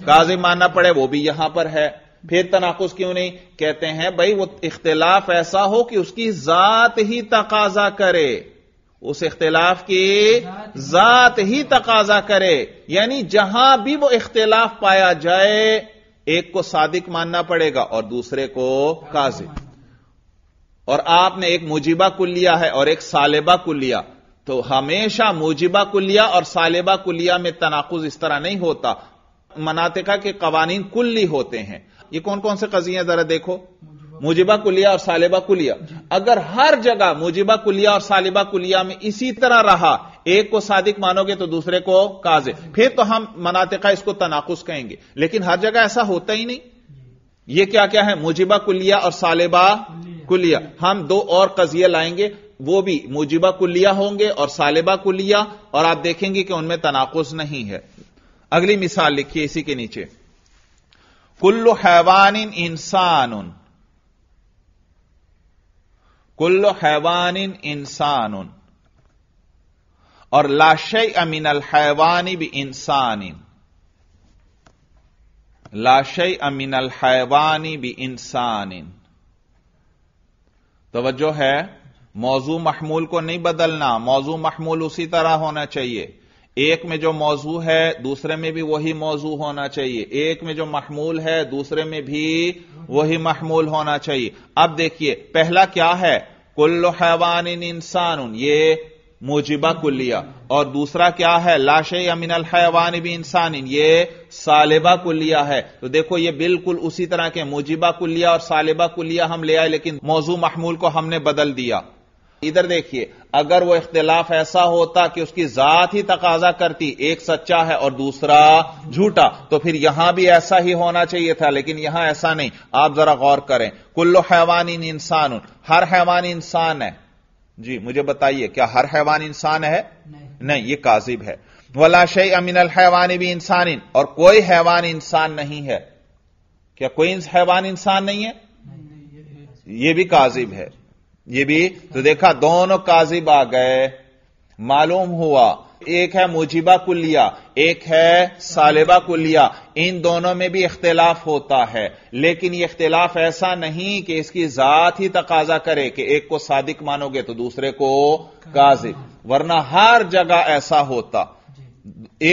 काजिब मानना पड़े वो भी यहां पर है फिर तनाकुस क्यों नहीं कहते हैं भाई वो इख्तिलाफ ऐसा हो कि उसकी जात ही तकाजा करे उस इख्तिलाफ की जात ही तकाजा करे यानी जहां भी वो इख्तिलाफ पाया जाए एक को सादिक मानना पड़ेगा और दूसरे को काजिब और आपने एक मुजिबा कुलिया है और एक सालेबा कुलिया तो हमेशा मुजिबा कुलिया और सालेबा कुलिया में तनाकुज इस तरह नहीं होता मनातिका के कवानीन कुल्ली होते हैं ये कौन कौन से कजिए जरा देखो मुजिबा कुलिया और सालिबा कुलिया अगर हर जगह मुजिबा कुलिया और सालिबा कुलिया में इसी तरह रहा एक को सादिक मानोगे तो दूसरे को काजे फिर तो हम मनातिका इसको तनाकुस कहेंगे लेकिन हर जगह ऐसा होता ही नहीं ये क्या क्या है मुजिबा कुलिया और सालिबा कुलिया हम दो और कजिया लाएंगे वो भी मुजिबा कुलिया होंगे और सालिबा कुलिया और आप देखेंगे कि उनमें तनाकुस नहीं है अगली मिसाल लिखिए इसी के नीचे कुल्लु हैवान इंसान उन कुल्लु हैवान इंसान उन और लाशय अमीन अल हैवानी भी इंसान लाशय अमीन अल हैवानी भी इंसान तोज्जो है मौजू महमूल को नहीं बदलना मौजू महमूल उसी तरह होना चाहिए एक में जो मौजू है दूसरे में भी वही मौजू होना चाहिए एक में जो महमूल है दूसरे में भी वही महमूल होना चाहिए अब देखिए पहला क्या है कुल्ल हैवान इंसान ये मुजिबा कुलिया और दूसरा क्या है लाशे अमिनल हैवान भी इंसान ये सालिबा कुलिया है तो देखो ये बिल्कुल उसी तरह के मुजिबा कुलिया और सालिबा कुलिया हम ले आए लेकिन मौजू महमूल को हमने बदल दिया इधर देखिए अगर वो इख्तिलाफ ऐसा होता कि उसकी जात ही तकाजा करती एक सच्चा है और दूसरा झूठा तो फिर यहां भी ऐसा ही होना चाहिए था लेकिन यहां ऐसा नहीं आप जरा गौर करें कुल्लो हैवान इंसान हर हैवान इंसान है जी मुझे बताइए क्या हर हैवान इंसान है नहीं, नहीं ये काजिब है वला अमिन अल हैवान भी इंसान और कोई हैवान इंसान नहीं है क्या कोई हैवान इंसान नहीं है नहीं, नहीं, ये भी काजिब है ये भी तो देखा दोनों काजिब आ गए मालूम हुआ एक है मुजिबा कुलिया एक है सालिबा कुलिया इन दोनों में भी इख्तिलाफ होता है लेकिन यह इख्तिलाफ ऐसा नहीं कि इसकी जात ही तकाजा करे कि एक को सादिक मानोगे तो दूसरे को काजिब वरना हर जगह ऐसा होता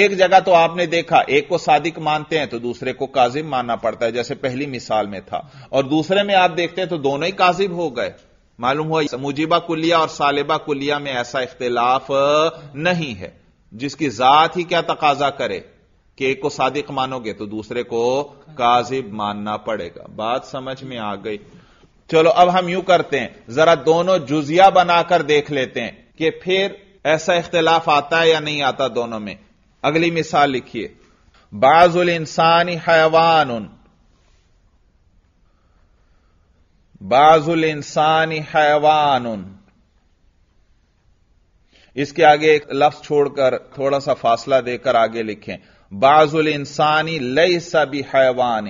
एक जगह तो आपने देखा एक को सादिक मानते हैं तो दूसरे को काजिब मानना पड़ता है जैसे पहली मिसाल में था और दूसरे में आप देखते हैं तो दोनों ही काजिब हो गए मालूम हुआ मुजीबा कुलिया और सालिबा कुलिया में ऐसा इख्तलाफ नहीं है जिसकी जात ही क्या तकाजा करे कि एक को सादिक मानोगे तो दूसरे को काजिब मानना पड़ेगा बात समझ में आ गई चलो अब हम यूं करते हैं जरा दोनों जुजिया बनाकर देख लेते हैं कि फिर ऐसा इख्तलाफ आता है या नहीं आता दोनों में अगली मिसाल लिखिए बाजुल इंसानी हैवान उन बाजुल इंसानी हैवान इसके आगे एक लफ्ज छोड़कर थोड़ा सा फासला देकर आगे लिखें बाजुल इंसानी लई सबी हैवान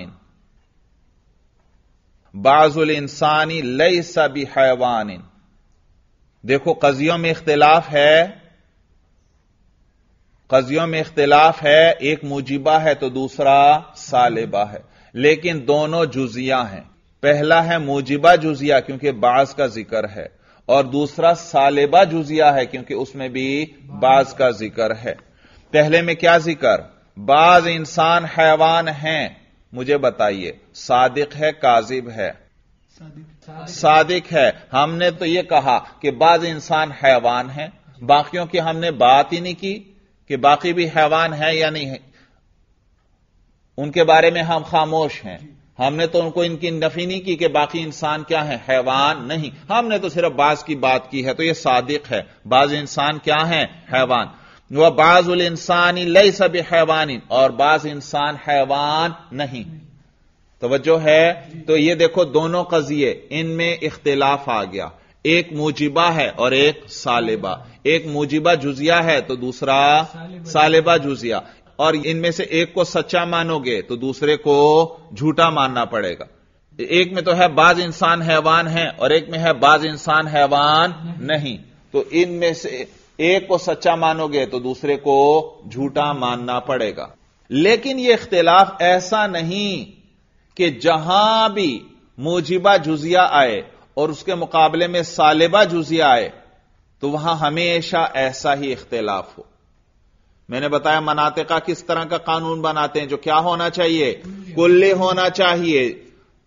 बाजुल इंसानी लई सबी हैवान देखो कजियों में इख्तलाफ है कजियों में इख्तलाफ है एक मुजिबा है तो दूसरा सालिबा है लेकिन दोनों जुजिया हैं पहला है मोजिबा जुजिया क्योंकि बाज का जिक्र है और दूसरा सालेबा जुजिया है क्योंकि उसमें भी बाज का जिक्र है पहले में क्या जिक्र बाज इंसान हैवान हैं मुझे बताइए सादिक है काजिब है सादिक है हमने तो यह कहा कि बाज इंसान हैवान है बाकियों की हमने बात ही नहीं की कि बाकी भी हैवान है या नहीं है उनके बारे में हम खामोश हैं हमने तो उनको इनकी नफी नहीं की कि बाकी इंसान क्या है हैवान नहीं हमने तो सिर्फ बाज की बात की है तो यह सादिक है बाज इंसान क्या है हैवान वह बाज उल इंसानी लई सब हैवानी और बाज इंसान हैवान नहीं तोज्जो है तो ये देखो दोनों कजिए इनमें इख्तिलाफ आ गया एक मुजिबा है और एक सालिबा एक मुजिबा जुजिया है तो दूसरा सालिबा जुजिया और इनमें से एक को सच्चा मानोगे तो दूसरे को झूठा मानना पड़ेगा एक में तो है बाज इंसान हैवान है और एक में है बाज इंसान हैवान नहीं तो इनमें से एक को सच्चा मानोगे तो दूसरे को झूठा मानना पड़ेगा लेकिन यह इख्तिलाफ ऐसा नहीं कि जहां भी मुजिबा जुजिया आए और उसके मुकाबले में सालिबा जुजिया आए तो वहां हमेशा ऐसा ही इख्तिलाफ हो मैंने बताया मनातिका किस तरह का कानून बनाते हैं जो क्या होना चाहिए कुल्ले होना चाहिए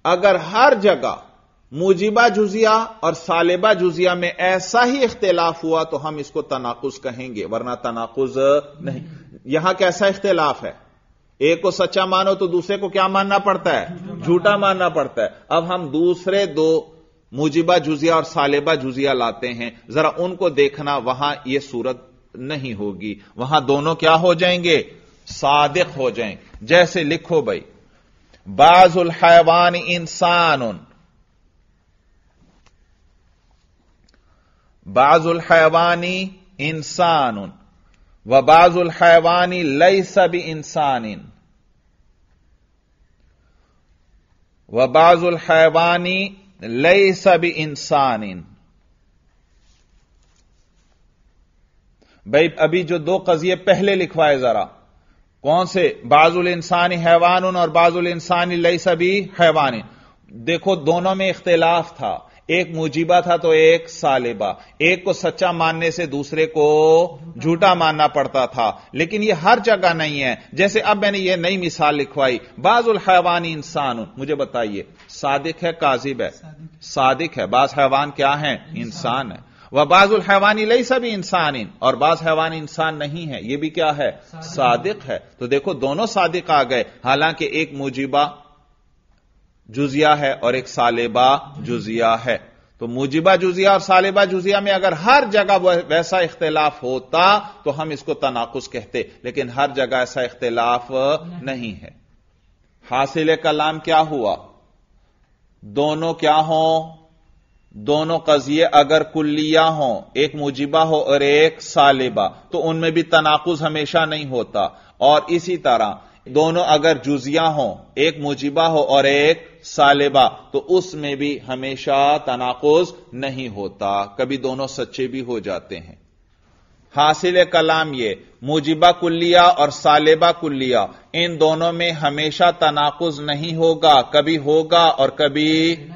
अगर हर जगह मुजिबा जुजिया और सालिबा जुजिया में ऐसा ही इख्तलाफ हुआ तो हम इसको तनाकुज कहेंगे वरना तनाकुज नहीं यहां कैसा इख्तलाफ है एक को सच्चा मानो तो दूसरे को क्या मानना पड़ता है झूठा मानना पड़ता है अब हम दूसरे दो मुजिबा जुजिया और सालिबा जुजिया लाते हैं जरा उनको देखना वहां यह सूरत नहीं होगी वहां दोनों क्या हो जाएंगे सादिक हो जाए जैसे लिखो भाई बाजुल हैवान इंसान उन बाजुल हैवानी इंसान व बाजुल हैवानी लई सभी इंसान व बाजुल हैवानी लई सभी इंसान भाई अभी जो दो कजिए पहले लिखवाए जरा कौन से बाजुल इंसानी हैवान और बाजुल इंसानी लई सभी हैवान देखो दोनों में इख्तलाफ था एक मुजीबा था तो एक सालिबा एक को सच्चा मानने से दूसरे को झूठा मानना पड़ता था लेकिन यह हर जगह नहीं है जैसे अब मैंने यह नई मिसाल लिखवाई बाजुल हैवानी इंसान मुझे बताइए सादिक है काजिब है सादिक है बाज हैवान क्या है इंसान है वह बाजुल हैवानी लई सभी इंसान इन और बाज हैवान इंसान नहीं है यह भी क्या है सादिक है तो देखो दोनों सादिक आ गए हालांकि एक मुजिबा जुजिया है और एक सालेबा जुजिया है तो मुजिबा जुजिया और सालेबा जुजिया में अगर हर जगह वैसा इख्तलाफ होता तो हम इसको तनाकुस कहते लेकिन हर जगह ऐसा इख्तलाफ नहीं है हासिल कलाम क्या हुआ दोनों क्या हों दोनों कजिए अगर कुल्लिया हो एक मुजिबा हो और एक सालिबा तो उनमें भी तनाकुज हमेशा नहीं होता और इसी तरह दोनों अगर जुजिया हो एक मुजिबा हो और एक सालिबा तो उसमें भी हमेशा तनाकुज नहीं होता कभी दोनों सच्चे भी हो जाते हैं हासिल कलाम ये मुजिबा कुल्लिया और सालेबा कुल्लिया इन दोनों में हमेशा तनाकुज नहीं होगा कभी होगा और कभी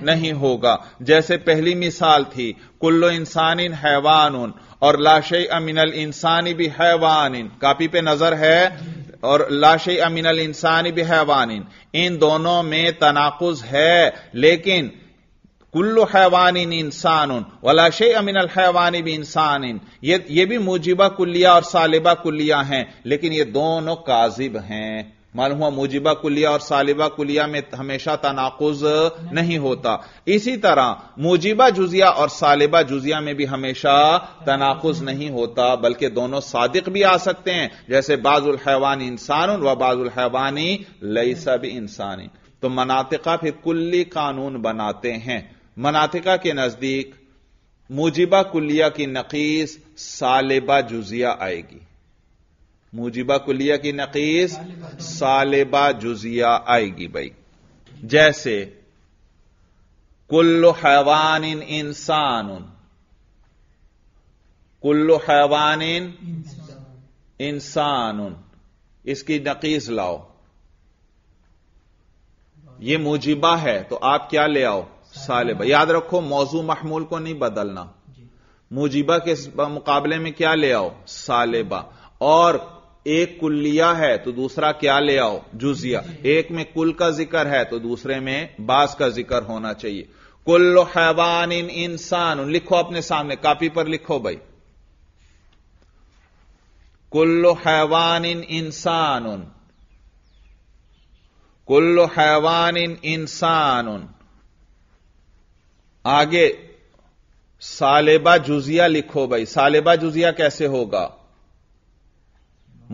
नहीं होगा जैसे पहली मिसाल थी कुल्लो इंसान इन हैवान उन और लाश अमिनल इंसानी भी हैवान इन कापी पे नजर है और लाश अमिनल इंसानी भी हैवान इन इन दोनों में तनाकुज है लेकिन कुल्लु हैवानिन इंसान वला शे अमिनल हैवानी भी इंसान ये ये भी मुजिबा कुलिया और सालिबा कुलिया हैं लेकिन ये दोनों काजिब हैं मालूम हुआ मुजिबा कुलिया और सालिबा कुलिया में हमेशा तनाकुज नहीं होता इसी तरह मुजिबा जुजिया और सालिबा जुजिया में भी हमेशा तनाकुज नहीं होता बल्कि दोनों सादिक भी आ सकते हैं जैसे बाजुल हैवान इंसान व बाजुल हैवानी लईसा भी इंसानी तो मनातिका फिर कुल्ली कानून बनाते हैं मनातिका के नजदीक मुजिबा कुलिया की नकीस सालेबा जुजिया आएगी मुजिबा कुलिया की नकीस सालेबा जुजिया आएगी भाई जैसे कुल्लु हैवान इन इंसान कुल्लु हैवान इन इंसान उन इसकी नकीस लाओ ये मुजिबा है तो आप क्या ले आओ सालिबा याद रखो मौजू महमूल को नहीं बदलना मुजीबा के मुकाबले में क्या ले आओ सालिबा और एक कुल्लिया है तो दूसरा क्या ले आओ जुजिया एक में कुल का जिक्र है तो दूसरे में बास का जिक्र होना चाहिए कुल्लो हैवान इन इंसान लिखो अपने सामने कापी पर लिखो भाई कुल्लो हैवान इन इंसान कुल्ल हैवान इन इंसान आगे सालेबा जुजिया लिखो भाई सालेबा जुजिया कैसे होगा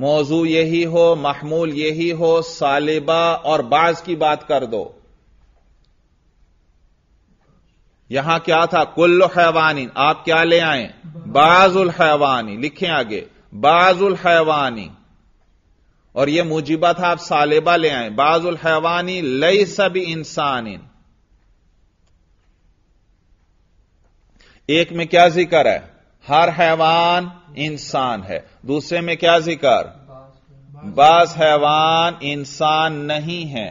मौजू यही हो महमूल यही हो सालेबा और बाज की बात कर दो यहां क्या था कुल्ल हैवानी आप क्या ले आए बाजुल हैवानी लिखें आगे बाजुल हैवानी और यह मुजिबा था आप सालेबा ले आए बाजुल हैवानी लई सभी इंसानिन एक में क्या जिक्र है हर हैवान इंसान है दूसरे में क्या जिक्र बास हैवान इंसान नहीं है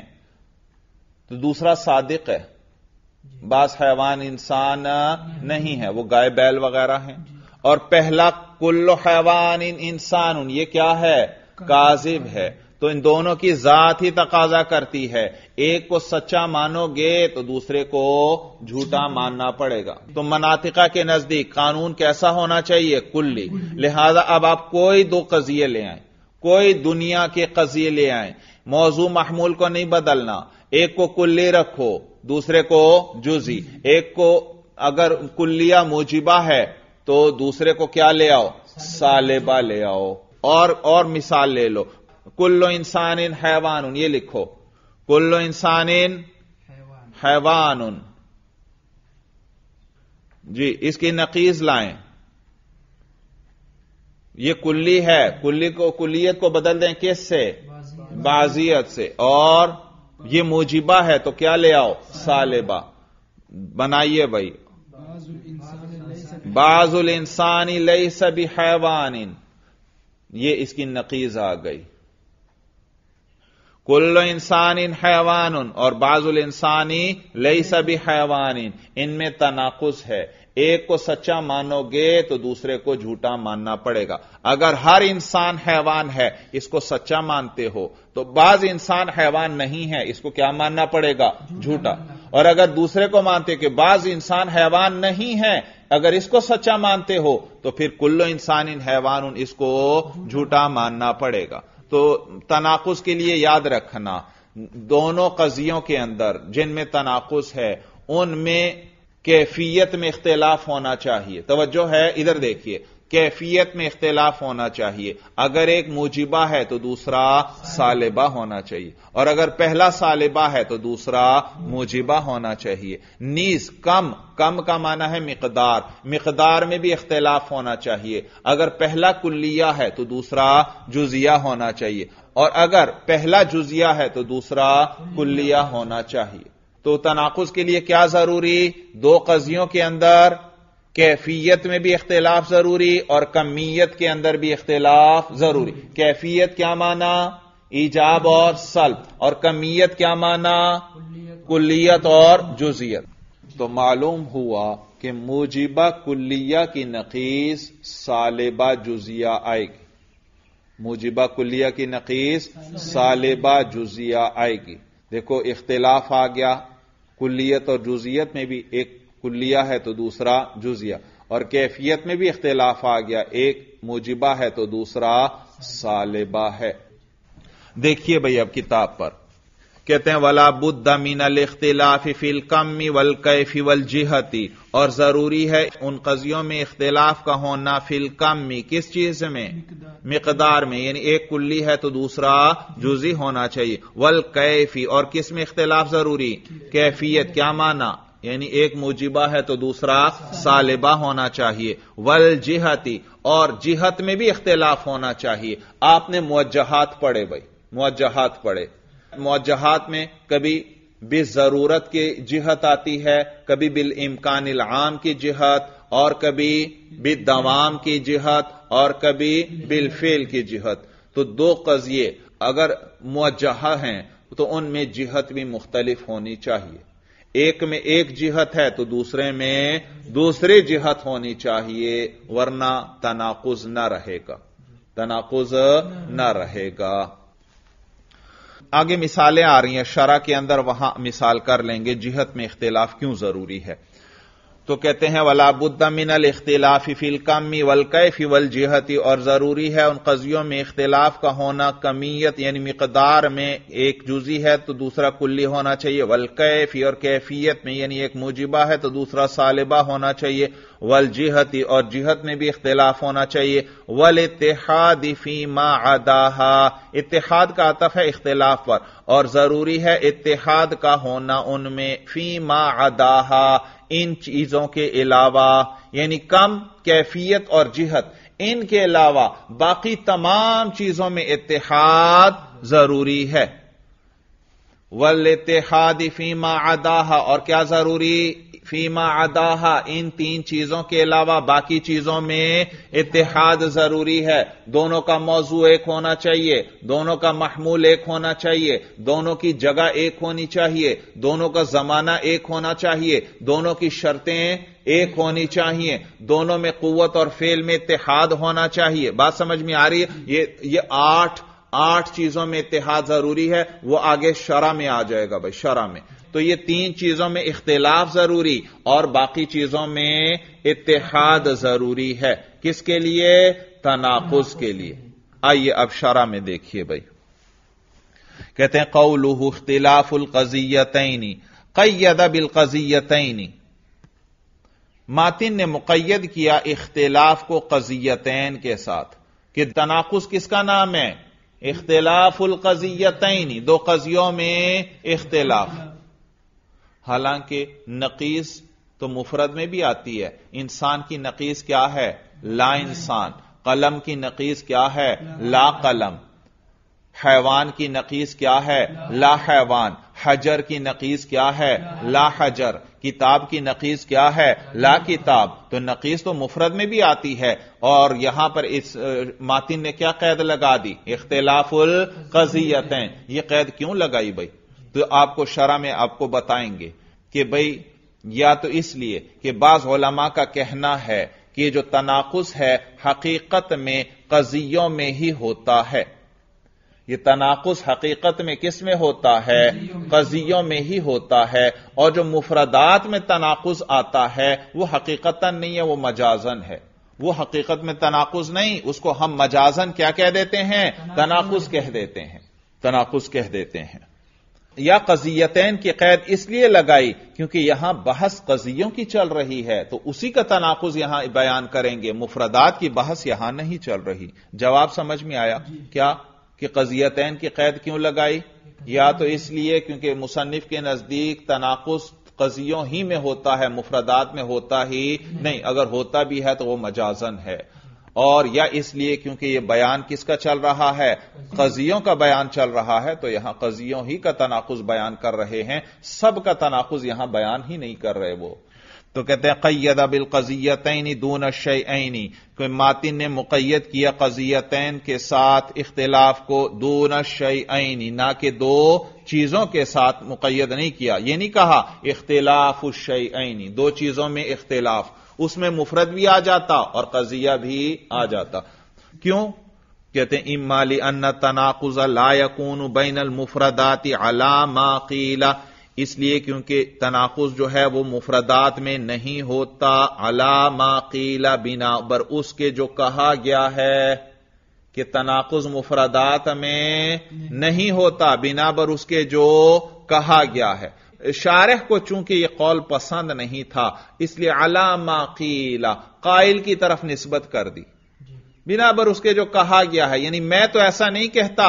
तो दूसरा सादिक है बास हैवान इंसान नहीं है वो गाय बैल वगैरह हैं और पहला कुल्लो हैवान इन इंसान ये क्या है काजिब है तो इन दोनों की जात ही तकाजा करती है एक को सच्चा मानोगे तो दूसरे को झूठा मानना पड़ेगा तो मनातिका के नजदीक कानून कैसा होना चाहिए कुल्ली लिहाजा अब आप कोई दो कजिए ले आए कोई दुनिया के कजिए ले आए मौजू महमूल को नहीं बदलना एक को कुल्ली रखो दूसरे को जुजी एक को अगर कुल्लिया मुजिबा है तो दूसरे को क्या ले आओ सालेबा ले आओ और और मिसाल ले लो कुल्लो इंसान इन हैवान ये लिखो कुल्लो इंसान इन हैवान जी इसकी नकीज लाएं ये कुल्ली है कुल्ली को कुल्लियत को बदल दें किस से बाजियत से और ये मोजिबा है तो क्या ले आओ सालेबा बनाइए भाई बाजुल इंसानी लई सभी हैवान इन ये इसकी नकीज आ गई कुल्लो इंसान इन हैवान और बाजुल इंसानी लई सभी हैवान इनमें तनाकुस है एक को सच्चा मानोगे तो दूसरे को झूठा मानना पड़ेगा अगर हर इंसान हैवान है इसको सच्चा मानते हो तो बाज इंसान हैवान नहीं है इसको क्या मानना पड़ेगा झूठा और अगर दूसरे को मानते कि बाज इंसान हैवान नहीं है अगर इसको सच्चा मानते हो तो फिर कुल्लो इंसान इन हैवान इसको झूठा मानना पड़ेगा तो तनाकुस के लिए याद रखना दोनों कजियों के अंदर जिनमें तनाकुस है उनमें कैफियत में इख्तलाफ होना चाहिए तोज्जो है इधर देखिए कैफियत में इख्तलाफ होना चाहिए अगर एक मोजिबा है तो दूसरा सालिबा होना चाहिए और अगर पहला सालिबा है तो दूसरा मुजिबा होना चाहिए नीज कम कम का माना है मकदार मकदार में भी इख्तलाफ होना चाहिए अगर पहला कुल्लिया है तो दूसरा जुजिया होना चाहिए और अगर पहला जुजिया है तो दूसरा कुल्लिया होना चाहिए तो तनाकुज के लिए क्या जरूरी दो कजियों के अंदर कैफियत में भी इख्तलाफ जरूरी और कमीयत के अंदर भी इख्तलाफ जरूरी कैफियत क्या माना ईजाब और सल्ब और कमीयत क्या माना कुलियत और जुजियत तो मालूम हुआ कि मुजिबा कुलिया की नकीस सालिबा जुजिया आएगी मुजिबा कुलिया की नकीस सालिबा जुजिया आएगी देखो इख्तलाफ आ गया कुलियत और जुजियत में भी एक कुल्लिया है तो दूसरा जुजिया और कैफियत में भी इख्तलाफ आ गया एक मुजिबा है तो दूसरा सालिबा है देखिए भाई अब किताब पर कहते हैं वला बुद्ध मीन अल इख्तिलाफ फिल कमी वल कैफी वल जिहती और जरूरी है उन कजियों में इख्तलाफ का होना फिल कमी किस चीज में मकदार में यानी एक कुल्ली है तो दूसरा जुजी होना चाहिए वल कैफी और किस में इख्तलाफ जरूरी कैफियत क्या माना यानी एक मुजिबा है तो दूसरा सालिबा होना चाहिए वल जिहती और जिहत में भी इख्तलाफ होना चाहिए आपने मुवजहात पढ़े भाई मुवजहात पढ़े मुवजहात में कभी बे जरूरत की जिहत आती है कभी बिल इम्कान आम की जिहत और कभी दवाम की जिहत और कभी बिलफेल की जिहत तो दो कजिए अगर मुजह हैं तो उनमें जिहत भी मुख्तलिफ होनी चाहिए एक में एक जिहत है तो दूसरे में दूसरी जिहत होनी चाहिए वरना तनाकुज न रहेगा तनाकुज न रहेगा आगे मिसालें आ रही हैं शरा के अंदर वहां मिसाल कर लेंगे जिहत में इख्तलाफ क्यों जरूरी है तो कहते हैं वला बुद्धा मिनल इख्तिलाफ फिल कमी वल वल जिहती और जरूरी है उन कजियों में इख्तिलाफ का होना कमीयत यानी मकदार में एक जुजी है तो दूसरा कुल्ली होना चाहिए वल और कैफियत में यानी एक मुजिबा है तो दूसरा सालिबा होना चाहिए वल जिहती और जिहत में भी इख्तिलाफ होना चाहिए वल इतिहाद मा अदाहा इतिहाद का आतफ है इख्तिलाफ पर और जरूरी है इतिहाद का होना उनमें फी मा अदाहा इन चीजों के अलावा यानी कम कैफियत और जिहत इनके अलावा बाकी तमाम चीजों में इतिहाद जरूरी है वल इतिहाद फीमा अदाहा और क्या जरूरी फीमा अदाहा इन तीन चीजों के अलावा बाकी चीजों में इतिहाद जरूरी है दोनों का मौजू एक होना चाहिए दोनों का महमूल एक होना चाहिए दोनों की जगह एक होनी चाहिए दोनों का जमाना एक होना चाहिए दोनों की शर्तें एक होनी चाहिए दोनों में कुत और फेल में इतिहाद होना चाहिए बात समझ में आ रही है ये ये आठ आठ चीजों में इतिहाद जरूरी है वो आगे शरा में आ जाएगा भाई शरा में तो ये तीन चीजों में इख्तिलाफ जरूरी और बाकी चीजों में इतिहाद जरूरी है किसके लिए तनाकुस के लिए आइए अब शरा में देखिए भाई कहते हैं कौलूह कैयद बिल बिलकजियतनी मातिन ने मुकैद किया इख्तिलाफ को कजियतैन के साथ कि तनाकुस किसका नाम है इख्तिलाफुलकजियतनी दो कजियों में इख्तिलाफ हालांकि नकीस तो मुफरद में भी आती है इंसान की नकीस क्या है ला इंसान कलम की नकीस क्या है ला कलम हैवान की नकीस क्या है ला हैवान हजर की नकीस क्या है ला हजर किताब की नकीस क्या है ला किताब तो नकीस तो मुफरद में भी आती है और यहां पर इस मातिन ने क्या कैद लगा दी इख्तलाफुल कजियतें ये कैद क्यों लगाई भाई तो आपको शरा में आपको बताएंगे कि भाई या तो इसलिए कि बाज का कहना है कि जो तनाकुस है हकीकत में कजियों में ही होता है यह तनाकुस हकीकत में किस में होता है कजियों में ही होता है और जो मुफरदात में तनाकुस आता है वह हकीकतन नहीं है वह मजाजन है वह हकीकत में तनाकुस नहीं उसको हम मजाजन क्या कह देते हैं तनाकुस कह देते हैं तनाकुस कह देते हैं या कजियतैन की कैद इसलिए लगाई क्योंकि यहां बहस कजियों की चल रही है तो उसी का तनाकुज यहां बयान करेंगे मुफरदात की बहस यहां नहीं चल रही जवाब समझ में आया क्या कि कजियतैन की कैद क्यों लगाई या तो इसलिए क्योंकि मुसनफ के नजदीक तनाकुस कजियों ही में होता है मुफरदात में होता ही नहीं अगर होता भी है तो वह मजाजन है और या इसलिए क्योंकि यह बयान किसका चल रहा है कजियों का बयान चल रहा है तो यहां कजियों ही का तनाकुज बयान कर रहे हैं सब का तनाकुज यहां बयान ही नहीं कर रहे वो तो कहते हैं कैदा बिल कजियतनी दून ऐनी कोई मातिन ने मुकैद किया कजियतैन के साथ इख्तिलाफ को दून ऐनी ना के दो चीजों के साथ मुकैद नहीं किया ये नहीं कहा इख्तिलाफ ऐनी दो चीजों में इख्तिलाफ उसमें मुफरत भी आ जाता और कजिया भी आ जाता क्यों कहते हैं इमाली अन्न तनाकुज लायकून बैन मुफरदाती अला कीला इसलिए क्योंकि तनाकुज जो है वो मुफरदात में नहीं होता अलामा कीला बिना बर उसके जो कहा गया है कि तनाकुज मुफरदात में नहीं होता बिना बर उसके जो कहा गया है शारह को चूंकि यह कौल पसंद नहीं था इसलिए अलामा कीला कायल की तरफ निस्बत कर दी बिना बर उसके जो कहा गया है यानी मैं तो ऐसा नहीं कहता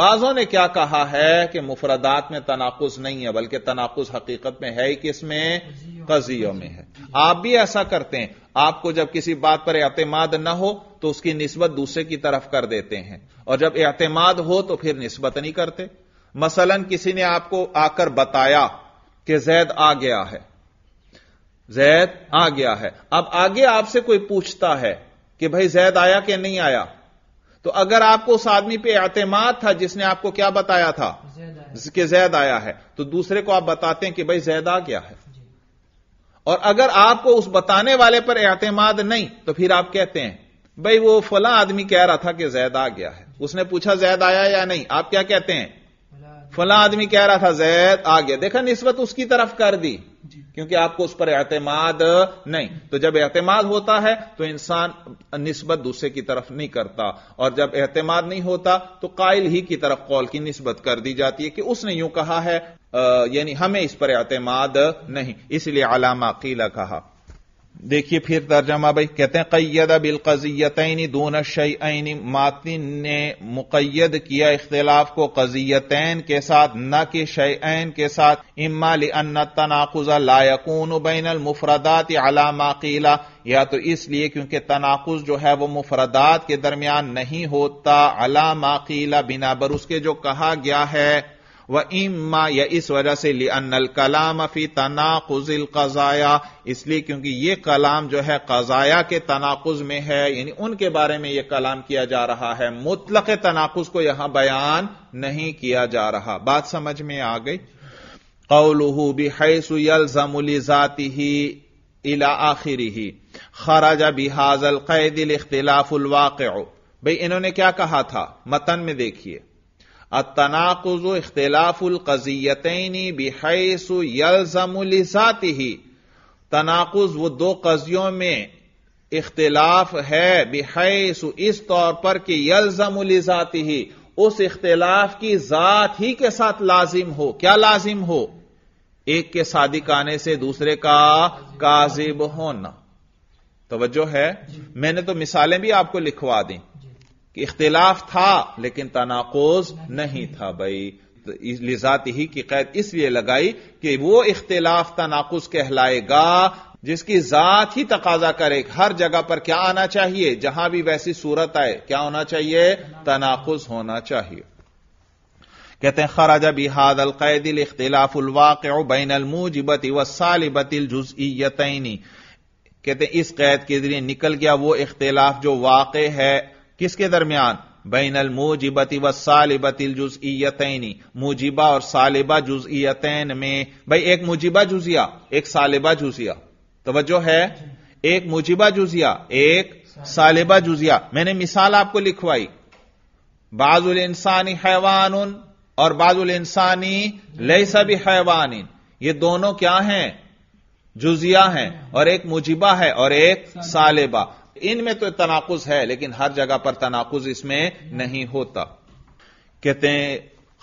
बाजों ने क्या कहा है कि मुफरदात में तनाकुज नहीं है बल्कि तनाकुज हकीकत में है ही किसमें कजियों में है आप भी ऐसा करते हैं आपको जब किसी बात पर एतमाद न हो तो उसकी नस्बत दूसरे की तरफ कर देते हैं और जब एतमाद हो तो फिर नस्बत नहीं करते मसलन किसी ने आपको आकर बताया कि जैद आ गया है जैद आ गया है अब आगे आपसे कोई पूछता है कि भाई जैद आया कि नहीं आया तो अगर आपको उस आदमी पे एतमाद था जिसने आपको क्या बताया था कि जैद आया है तो दूसरे को आप बताते हैं कि भाई जैद आ गया है और अगर आपको उस बताने वाले पर एतमाद नहीं तो फिर आप कहते हैं भाई वो फला आदमी कह रहा था कि जैद आ गया है उसने पूछा जैद आया या नहीं आप क्या कहते हैं फला आदमी कह रहा था जैद आ गया देखा निस्बत उसकी तरफ कर दी क्योंकि आपको उस पर एतमाद नहीं तो जब एतमाद होता है तो इंसान नस्बत दूसरे की तरफ नहीं करता और जब एतमाद नहीं होता तो कायल ही की तरफ कौल की नस्बत कर दी जाती है कि उसने यूं कहा है यानी हमें इस पर एतमाद नहीं इसलिए अलामा कीला कहा देखिए फिर तर्जमा भाई कहते हैं कैदा दोनों दोन शैनी मातिन ने मुकैद किया इख्तलाफ को कजियतैन के साथ न कि शैन के साथ इम्मा अन्न तनाकुजा लायकून बैन मुफरदात अलामा कीला या तो इसलिए क्योंकि तनाकुज जो है वह मुफरदात के दरमियान नहीं होता अलामा कीला बिना बर उसके जो कहा गया है व इम्मा या इस वजह से ली अनल कलाम अफी तनाकुजिल कजाया इसलिए क्योंकि ये कलाम जो है कजाया के तनाकुज में है यानी उनके बारे में यह कलाम किया जा रहा है मुतल तनाकुज को यहां बयान नहीं किया जा रहा बात समझ में आ गई कौलू जमुली जाति ही इला आखिरी ही खराज हाजल कैदिल वाक भाई इन्होंने क्या कहा था मतन में देखिए अतनाकुज इख्तलाफुल्कजियतनी बिहैस यलजमलिसाती ही तनाकुज वो दो कजियों में इख्तिलाफ है बिहैस इस तौर पर कि यलजमलिसाती ही उस इख्तिलाफ की जात ही के साथ लाजिम हो क्या लाजिम हो एक के सादिक आने से दूसरे का काजिब होना तोज्जो है मैंने तो मिसालें भी आपको लिखवा दी कि इख्तिलाफ था लेकिन तनाकोज नहीं था भाई तो लिजात ही की कैद इसलिए लगाई कि वो इख्तिलाफ तनाकुज कहलाएगा जिसकी जात ही तकाजा करे हर जगह पर क्या आना चाहिए जहां भी वैसी सूरत आए क्या होना चाहिए तनाकुज होना चाहिए कहते हैं खराजा बिहाद अल कैदिल इख्तिलाफ उलवाक बैन अलमूजिबत वसालिबतिल जुजईतनी कहते हैं इस कैद के जरिए निकल गया वो इख्तिलाफ जो वाक़ है किसके दरमियान बैनल मोजिबती व सालिबतिल ईयतनी मुजिबा और सालिबा जुजईतैन में भाई एक मुजिबा जुजिया एक सालिबा जुजिया तोज्जो है एक मुजिबा जुजिया एक सालिबा जुजिया मैंने मिसाल आपको लिखवाई बाजुल इंसानी हैवान और बाजुल इंसानी लई भी हैवान ये दोनों क्या हैं जुजिया हैं और एक मुजिबा है और एक सालिबा इनमें तो तनाकुज है लेकिन हर जगह पर तनाकुज इसमें नहीं होता कहते हैं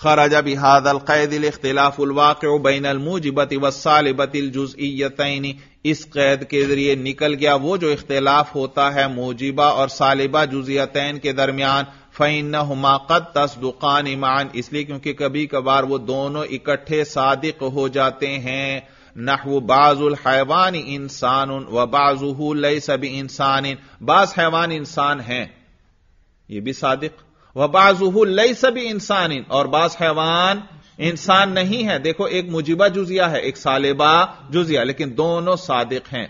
खराजा बिहाद अलकैदिल इख्तिलाफुलवाक बैन अलमूजिबत वसालबतिल जुजईतनी इस कैद के जरिए निकल गया वो जो इख्तिलाफ होता है मोजिबा और सालिबा जुजियतैन के दरमियान फ़ैन हुमा कद दुकान ईमान इसलिए क्योंकि कभी कभार वो दोनों इकट्ठे सादिक हो जाते हैं नहु बाजुल हैवान इंसान व बाजू लई सभी इंसान बाज हैवान इंसान हैं ये भी सादिक वह बाजू लई सभी इंसान और बाज हैवान इंसान नहीं है देखो एक मुजिबा जुजिया है एक सालिबा जुजिया लेकिन दोनों सादिक हैं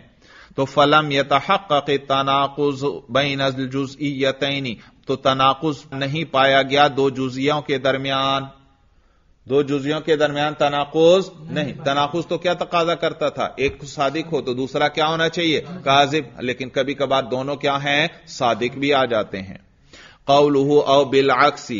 तो फलम यतहक तनाकुज बैन जुजियतनी तो तनाकुज नहीं पाया गया दो जुजियों के दरमियान दो जुजियों के दरमियान तनाकुज नहीं तनाकुज तो क्या तकाजा करता था एक सादिक हो तो दूसरा क्या होना चाहिए हाँ। काजिब लेकिन कभी कभार दोनों क्या हैं सादिक भी आ जाते हैं कौलहू औ बिलाक्सी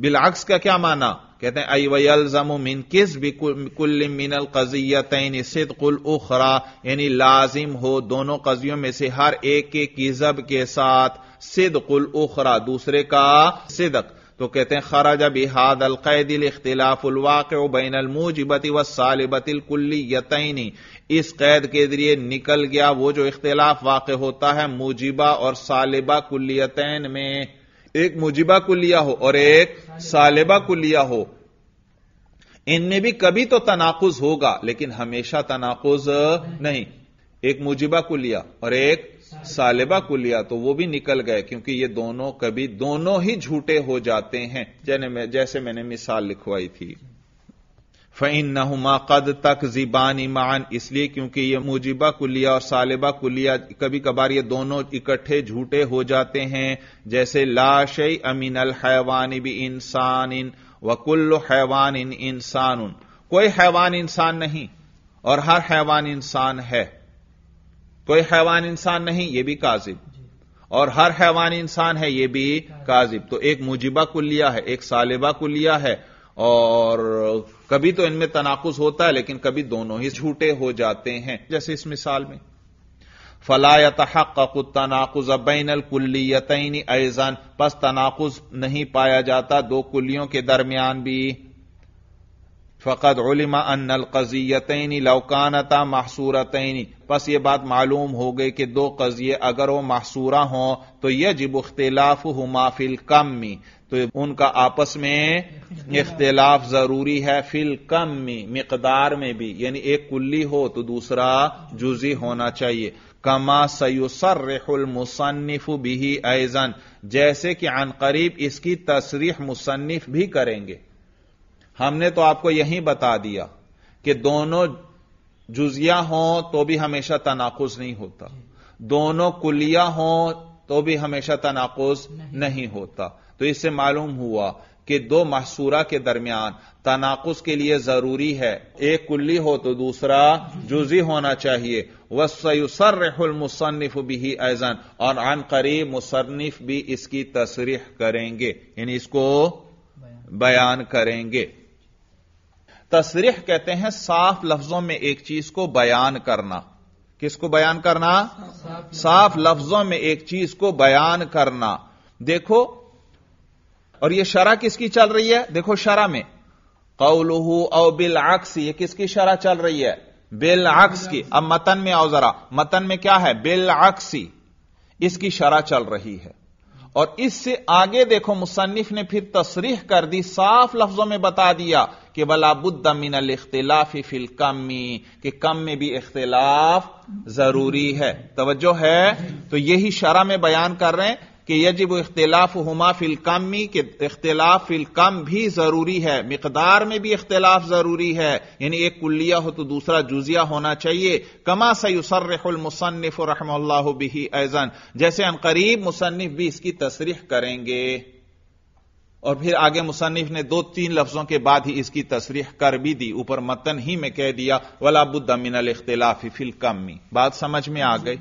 बिलाक्स का क्या माना कहते हैं अई वलजम मिन किस भी कुल मिनल सिद कुल उखरा यानी लाजिम हो दोनों कजियों में से हर एक के किजब के साथ सिदकुल उखरा दूसरे का सिदक तो कहते हैं खराज बिहाद अलकैदिल वाक बैन अलमूजबती व सालबतिलकुल्लियतनी इस कैद के जरिए निकल गया वो जो इख्तिलाफ वाक़ होता है मूजिबा और सालिबा कुल्लियतैन में एक मुजिबा कुलिया हो और एक सालिबा कुलिया हो इनमें भी कभी तो तनाकुज होगा लेकिन हमेशा तनाकुज नहीं एक मुजिबा कुलिया और एक सालिबा को लिया तो वो भी निकल गए क्योंकि ये दोनों कभी दोनों ही झूठे हो जाते हैं जैने जैसे मैंने मिसाल लिखवाई थी फिन नहुमा कद तक जिबान ईमान इसलिए क्योंकि ये मुजिबा कुलिया और सालिबा कुलिया कभी कभार ये दोनों इकट्ठे झूठे हो जाते हैं जैसे लाश अमीन अल हैवान भी इंसान इन वकुल्ल हैवान इन इंसान उन कोई हैवान इंसान नहीं और हर हैवान इंसान है कोई हैवान इंसान नहीं यह भी काजिब और हर हैवान इंसान है यह भी काजिब तो एक मुजिबा को लिया है एक सालिबा को लिया है और कभी तो इनमें तनाकुज होता है लेकिन कभी दोनों ही झूठे हो जाते हैं जैसे इस मिसाल में फलायत तनाकुज कुल्ली कुल्लियतनी ऐजान पस तनाकुज नहीं पाया जाता दो कुलियों के दरमियान भी फ़कत उलिमा नल कजियतनी लौकानता महसूरतनी बस ये बात मालूम हो गई कि दो कज़िए अगर वो महसूरा हों तो जिब इख्तलाफ हुमा फिल कमी तो उनका आपस में इख्तलाफ ज़रूरी है फिल कमी मकदार में भी यानी एक कुल्ली हो तो दूसरा जुजी होना चाहिए कमा सयुसरहुल मुसन्फ भी ऐजन जैसे कि अनकरीब इसकी तसरीह मुसन्फ भी करेंगे हमने तो आपको यही बता दिया कि दोनों जुजिया हों तो भी हमेशा तनाकुज नहीं होता दोनों कुलिया हों तो भी हमेशा तनाकुज नहीं।, नहीं होता तो इससे मालूम हुआ कि दो महसूरा के दरमियान तनाकुस के लिए जरूरी है एक कुल्ली हो तो दूसरा जुजी होना चाहिए मुसन्फ भी ऐजन और अन करीब मुसन्फ भी इसकी तस्रीह करेंगे यानी इसको बयान करेंगे तस्रीह कहते हैं साफ लफ्जों में एक चीज को बयान करना किसको बयान करना साफ लफ्जों में एक चीज को बयान करना देखो और यह शरा किसकी चल रही है देखो शरा में कौलहू औ बिल अक्स ये किसकी शरा चल रही है बिल आक्स की अब मतन में आओ जरा मतन में क्या है बिल आक्सी इसकी शरा चल रही है और इससे आगे देखो मुसन्फ ने फिर तस्रीह कर दी साफ लफ्जों में बता दिया कि वलाबुद्द मिन अल इख्तलाफी फिल कमी कि कम में भी इख्तिलाफ जरूरी है तवज्जो है तो यही शरा में बयान कर रहे हैं कि यजिब इख्तलाफ हुमा फिल कमी कि इख्तलाफ फिल कम भी जरूरी है मकदार में भी इख्तलाफ जरूरी है यानी एक कुल्लिया हो तो दूसरा जुजिया होना चाहिए कमा सयुसरमुसनफ रहमल्ला बिही ऐजन जैसे करीब मुसनफ भी इसकी तस्रीह करेंगे और फिर आगे मुसन्फ ने दो तीन लफ्जों के बाद ही इसकी तस्रीह कर भी दी ऊपर मतन ही में कह दिया वलाबुद्दमिन अख्तलाफी फिल कमी बात समझ में आ गई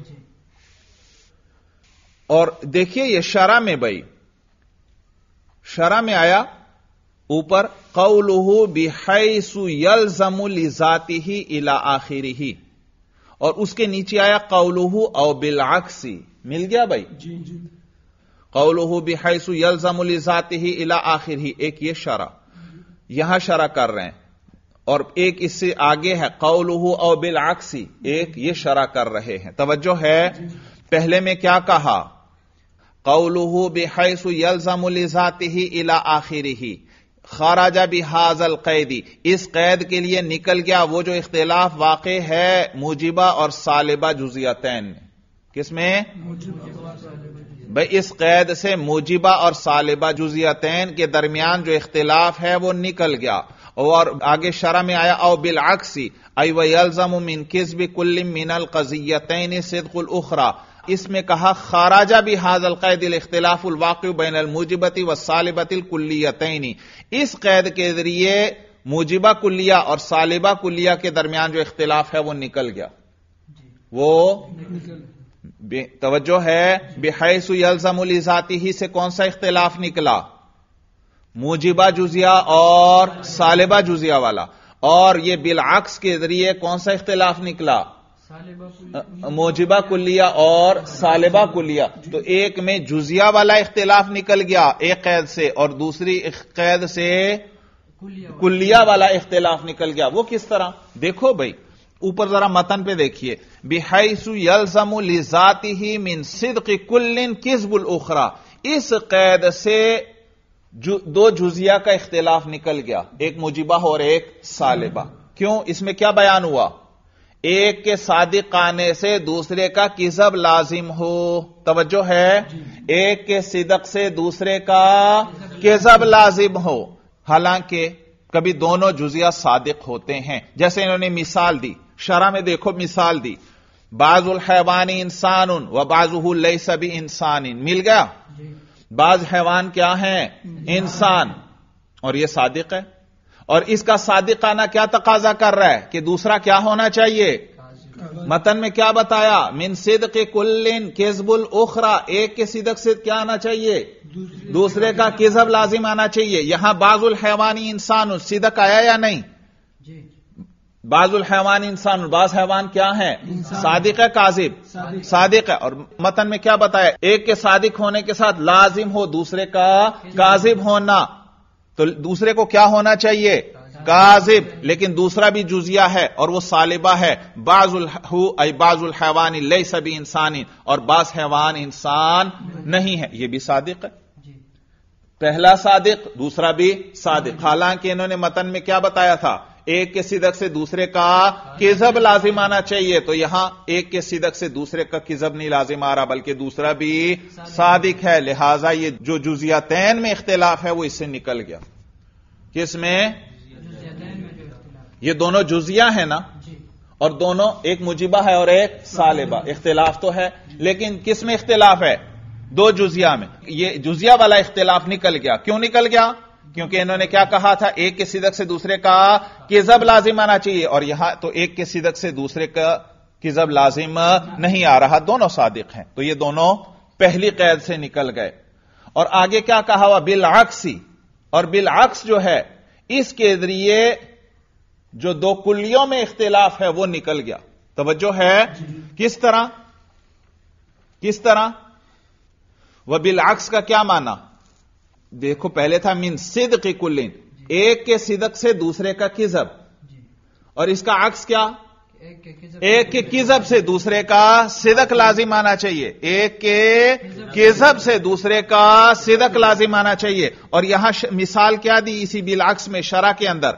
और देखिए ये शरा में बई शरा में आया ऊपर कौलुहु बिहसु यलजमुल जाति ही इला आखिरी ही और उसके नीचे आया कौलू औ बिलाक्सी मिल गया भाई कौलू जी यल बिहसु जाति ही इला आखिर ही एक ये शरा यहां शरा कर रहे हैं और एक इससे आगे है कौलू औ बिलाक्सी एक ये शरा कर रहे हैं तवज्जो है पहले में क्या कहा कौलू बेहस यलजमजाती इला आखिरी ही खाराजा बिहाजल कैदी इस कैद के लिए निकल गया वो जो इख्तलाफ वाक़ है मुजिबा और सालिबा जुजियातैन किसमें भाई इस कैद से मुजिबा और सालिबा जुजियातैन के दरमियान जो इख्तलाफ है वो निकल गया और आगे शरा में आया औ बिलआक्सी अयलजम मिन किस्ब कुल्लिम मिनल कजियतैन सिदकुल उखरा इसमें कहा खाराजा भी हाजल कैदिल इख्तलाफुल वाक़ बैन अलमुजिबती व सालिबतिल कुल्लियतनी इस कैद के जरिए मुजिबा कुल्लिया और सालिबा कुल्लिया के दरमियान जो इख्तिलाफ है वो निकल गया वो तवज्जो है बेहसु ही से कौन सा इख्तिलाफ निकला मुजिबा जुजिया और सालिबा जुजिया वाला और यह बिलआक्स के जरिए कौन सा इख्तिलाफ निकला मोजिबा कुलिया और सालिबा कुलिया तो एक में जुजिया वाला इख्तिलाफ निकल गया एक कैद से और दूसरी कैद से कुलिया वाला इख्तिलाफ निकल गया वो किस तरह देखो भाई ऊपर जरा मतन पे देखिए बिहाइसु यलजमु लिजाती ही मिन सिद्क कुल्लिन किसबुल उखरा इस कैद से जु, दो जुजिया का इख्तिलाफ निकल गया एक मुजिबा और एक सालिबा क्यों इसमें क्या बयान हुआ एक के सादिक आने से दूसरे का किजब लाजिम हो तवज्जो है एक के सिदक से दूसरे का किजब लाजिम हो हालांकि कभी दोनों जुजिया सादिक होते हैं जैसे इन्होंने मिसाल दी शरा में देखो मिसाल दी बाजुल हैवानी इंसान उन व बाजू लई सभी इंसान इन मिल गया बाज हैवान क्या है इंसान और यह सादिक है और इसका सादिकाना क्या तकाजा कर रहा है कि दूसरा क्या होना चाहिए मतन में क्या बताया मिन सिद के कुल्लिन केजबुल उखरा एक के सिदक से क्या आना चाहिए दूसरे, दूसरे का किजब लाजिम आना चाहिए यहां बाजुल हैवानी इंसान सिदक आया या नहीं बाजुल हैवान इंसान बाज हैवान क्या है सादिक है काजिब सादिक है और मतन में क्या बताया एक के सादिक होने के साथ लाजिम हो दूसरे का काजिब होना तो दूसरे को क्या होना चाहिए काजिब लेकिन दूसरा भी जुजिया है और वह सालिबा है बाजुल बाजुल हैवानी ले सभी इंसानी और बास हैवान इंसान नहीं है यह भी सादिक है पहला सादिक दूसरा भी सादिक हालांकि इन्होंने मतन में क्या बताया था एक के सिदक से दूसरे का किजब लाजिम आना चाहिए तो यहां एक के सिदक से दूसरे का किजब नहीं लाजिम आ रहा बल्कि दूसरा भी सादिक है लिहाजा ये जो जुजिया तैन में इख्तलाफ है वो इससे निकल गया किसमें ये दोनों जुजिया है ना और दोनों एक मुजिबा है और एक सालिबा इख्तलाफ तो है लेकिन किस में इख्तलाफ है दो जुजिया में ये जुजिया वाला इख्तलाफ निकल गया क्यों निकल गया क्योंकि इन्होंने क्या कहा था एक के सिदक से दूसरे का किजब लाजिम आना चाहिए और यहां तो एक के सिदक से दूसरे का किजब लाजिम नहीं आ रहा दोनों सादिक हैं तो ये दोनों पहली कैद से निकल गए और आगे क्या कहा हुआ बिल आक्सी और बिल आक्स जो है इसके जरिए जो दो कुलियों में इख्तिलाफ है वो निकल गया तवज्जो है किस तरह किस तरह वह बिल आक्स का क्या माना देखो पहले था मिन सिद की कुल्लिन एक के सिदक से दूसरे का किजब और इसका अक्स क्या एक के किजब से दूसरे का सिदक लाजिम आना चाहिए एक के किजब से दूसरे का सिदक लाजिम आना चाहिए और यहां मिसाल क्या दी इसी बिलाक्स में शरा के अंदर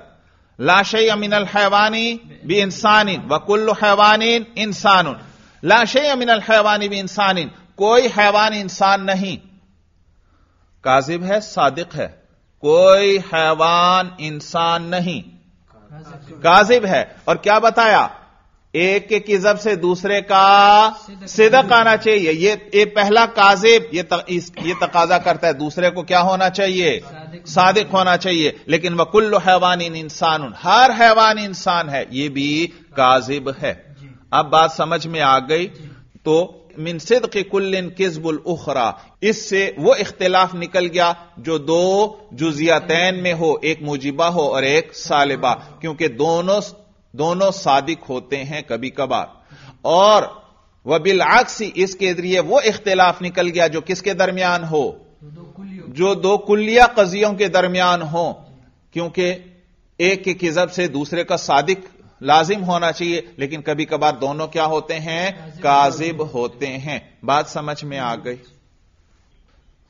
लाशे अमिनल हैवानी भी इंसानिन वकुल्ल हैवानी इंसान लाशे अमिन हैवानी भी इंसानिन कोई हैवान इंसान नहीं काजिब है सादिक है कोई हैवान इंसान नहीं काजिब है और क्या बताया एक के किजब से दूसरे का सिदक आना चाहिए ये ये पहला काजिब ये तक, ये तकाजा करता है दूसरे को क्या होना चाहिए सादिक, होना चाहिए लेकिन वकुल्लो हैवान इन इंसान हर हैवान इंसान है ये भी काजिब है अब बात समझ में आ गई तो मिन सिद्क कुल्लिन किसबुल उखरा इससे वो इख्तलाफ निकल गया जो दो जुजियातैन में हो एक मुजिबा हो और एक सालिबा क्योंकि दोनों दोनों सादिक होते हैं कभी कभार और वह बिलाक्सी इसके जरिए वो इख्तलाफ निकल गया जो किसके दरमियान हो जो दो कुल्लिया कजियों के दरमियान हो क्योंकि एक के किजब से दूसरे का सादिक लाजिम होना चाहिए लेकिन कभी कभार दोनों क्या होते हैं काजिब होते हैं बात समझ में आ गई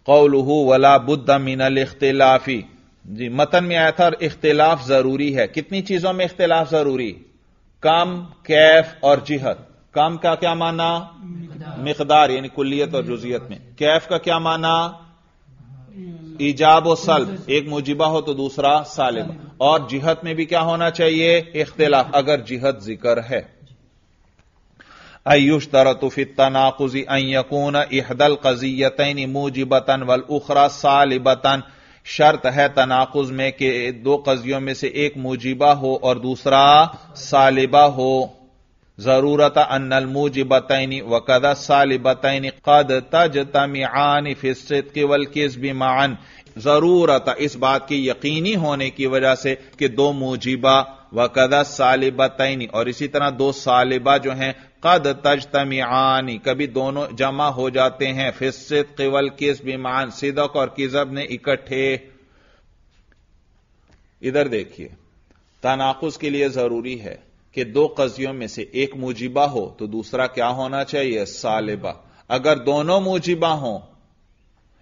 कौलहू वला बुद्ध मिनल इख्तिलाफी जी मतन में आया था और इख्तिलाफ जरूरी है कितनी चीजों में इख्तिलाफ जरूरी कम कैफ और जिहत कम का क्या माना मकदार यानी कुल्लियत और जुजियत में कैफ का क्या माना ईजाब सल सल्ब एक मुजिबा हो तो दूसरा सालिब और जिहत में भी क्या होना चाहिए इख्तिलाफ अगर जिहत जिक्र है अयुश तरतुफि तनाकुजी अयकून इहदल कजीयतन मुजिबतन वल उखरा सालिबतन शर्त है तनाकुज में के दो कजियों में से एक मुजिबा हो और दूसरा सालिबा हो ज़रूरत अनल मूजिबतनी वकदा सालिबतनी कद तज तमियान फिसत केवल किस बिमान ज़रूरत इस बात की यकीनी होने की वजह से कि दो मूजिबा वकदा तैनी और इसी तरह दो सालिबा जो हैं कद तज तमियानी कभी दोनों जमा हो जाते हैं फिस्त केवल किस बिमान सिदक और किजब ने इकट्ठे इधर देखिए तनाकुस के लिए जरूरी है कि दो कजियों में से एक मुजिबा हो तो दूसरा क्या होना चाहिए सालिबा अगर दोनों मुजिबा हो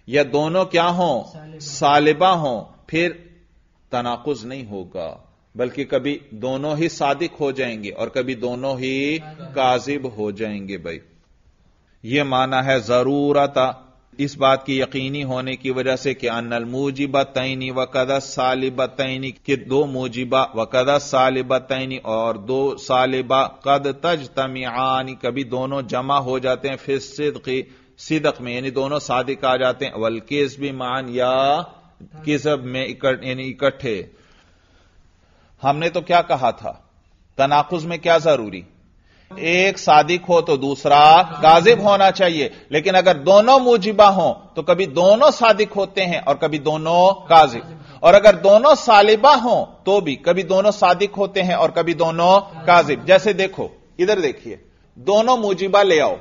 या दोनों क्या हो सालिबा हो फिर तनाकुज नहीं होगा बल्कि कभी दोनों ही सादिक हो जाएंगे और कभी दोनों ही काजिब हो जाएंगे भाई यह माना है जरूरत इस बात की यकीनी होने की वजह से कि अनल मूजिबा तैनी वकदा सालिबा तैनी के दो मूजिबा वकदा सालिबा तैनी और दो सालिबा कद तज तमियानी कभी दोनों जमा हो जाते हैं फिर सिद्क सिदक में यानी दोनों सादिक आ जाते हैं वलकेस केस भी मान या किसब में यानी इकट्ठे हमने तो क्या कहा था तनाकुज में क्या जरूरी एक सादिक हो तो दूसरा गाजिब होना चाहिए लेकिन अगर दोनों मुजिबा हो तो कभी दोनों सादिक होते हैं और कभी दोनों गाजिब और अगर दोनों सालिबा हो तो भी कभी दोनों सादिक होते हैं और कभी दोनों गाजिब जैसे देखो इधर देखिए दोनों मुजिबा ले आओ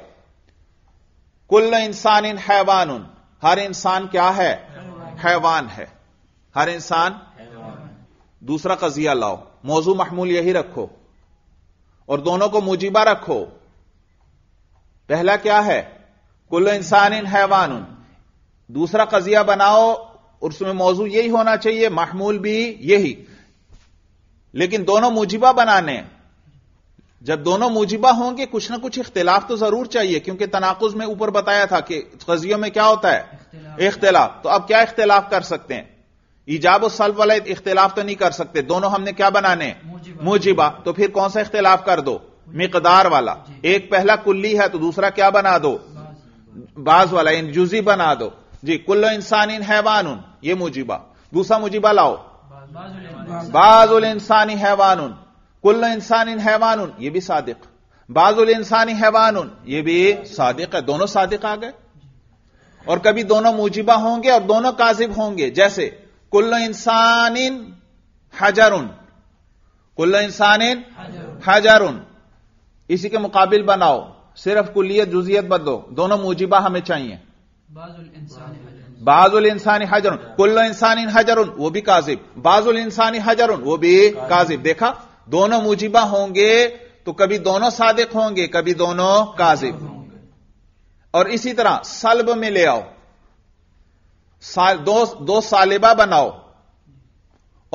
कुल इंसान इन हैवान उन हर इंसान क्या है हैवान है हर इंसान दूसरा कजिया लाओ मौजू महमूल यही रखो और दोनों को मुजीबा रखो पहला क्या है कुल इंसान इन हैवान दूसरा कजिया बनाओ और उसमें मौजू यही होना चाहिए महमूल भी यही लेकिन दोनों मुजिबा बनाने जब दोनों मुजिबा होंगे कुछ ना कुछ इख्तिलाफ तो जरूर चाहिए क्योंकि तनाकुज में ऊपर बताया था कि कजियों में क्या होता है इख्तिलाफ तो अब क्या इख्तिलाफ कर सकते हैं ईजाब सल्फ वाला इख्तिलाफ तो नहीं कर सकते दोनों हमने क्या बनाने मुजिबा तो फिर कौन सा इख्तिलाफ कर दो मकदार वाला एक पहला कुल्ली है तो दूसरा क्या बना दो बाज वाला इन जुजी बना दो जी कुल्लो इंसान इन हैवान उन ये मुजिबा दूसरा मुजिबा लाओ बाजुल इंसानी हैवान उन कुल्लो इंसान इन हैवान उन ये भी सादिक बाजुल इंसानी हैवान उन ये भी सादिक है दोनों सादिक आ गए और कभी दोनों मुजिबा होंगे और दोनों काजिब होंगे जैसे कुल्ल इंसान उन कुल्ल इंसान उन इसी के मुकाबिल बनाओ सिर्फ कुलियत जुजियत बदलो दोनों मुजिबा हमें चाहिए बाजुल इंसानी हजरुन कुल्लो इंसानी हजरुन वो भी काजिब बाजुल इंसानी हजरुन वो भी काजिब देखा दोनों मुजिबा होंगे तो कभी दोनों सादिक होंगे कभी दोनों काजिब और इसी तरह सलब में ले आओ साल, दो दो सालिबा बनाओ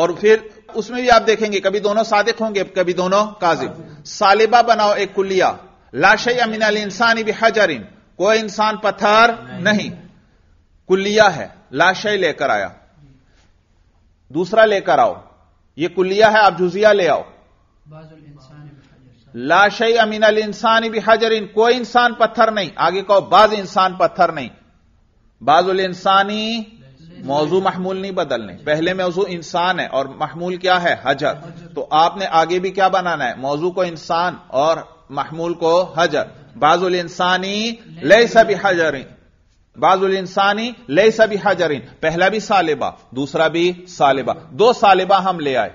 और फिर उसमें भी आप देखेंगे कभी दोनों सादिक होंगे कभी दोनों काजिब सालिबा बनाओ एक कुलिया लाशय अमिनल इंसानी भी हजरिन कोई इंसान पत्थर नहीं, नहीं। कुलिया है लाश लेकर आया दूसरा लेकर आओ यह कुलिया है आप जुजिया ले आओ अमीन अली इंसानी भी हजरिन कोई इंसान पत्थर नहीं आगे कहो बाज इंसान पत्थर नहीं बाजुल इंसानी मौजू महमूल नहीं बदलने पहले मौजू इंसान है और महमूल क्या है हजर तो आपने आगे भी क्या बनाना है मौजू को इंसान और महमूल को हजर बाजुल इंसानी ले सभी हजरिन बाजुल इंसानी ले सभी हजरिन पहला भी सालिबा दूसरा भी सालिबा दो सालिबा हम ले आए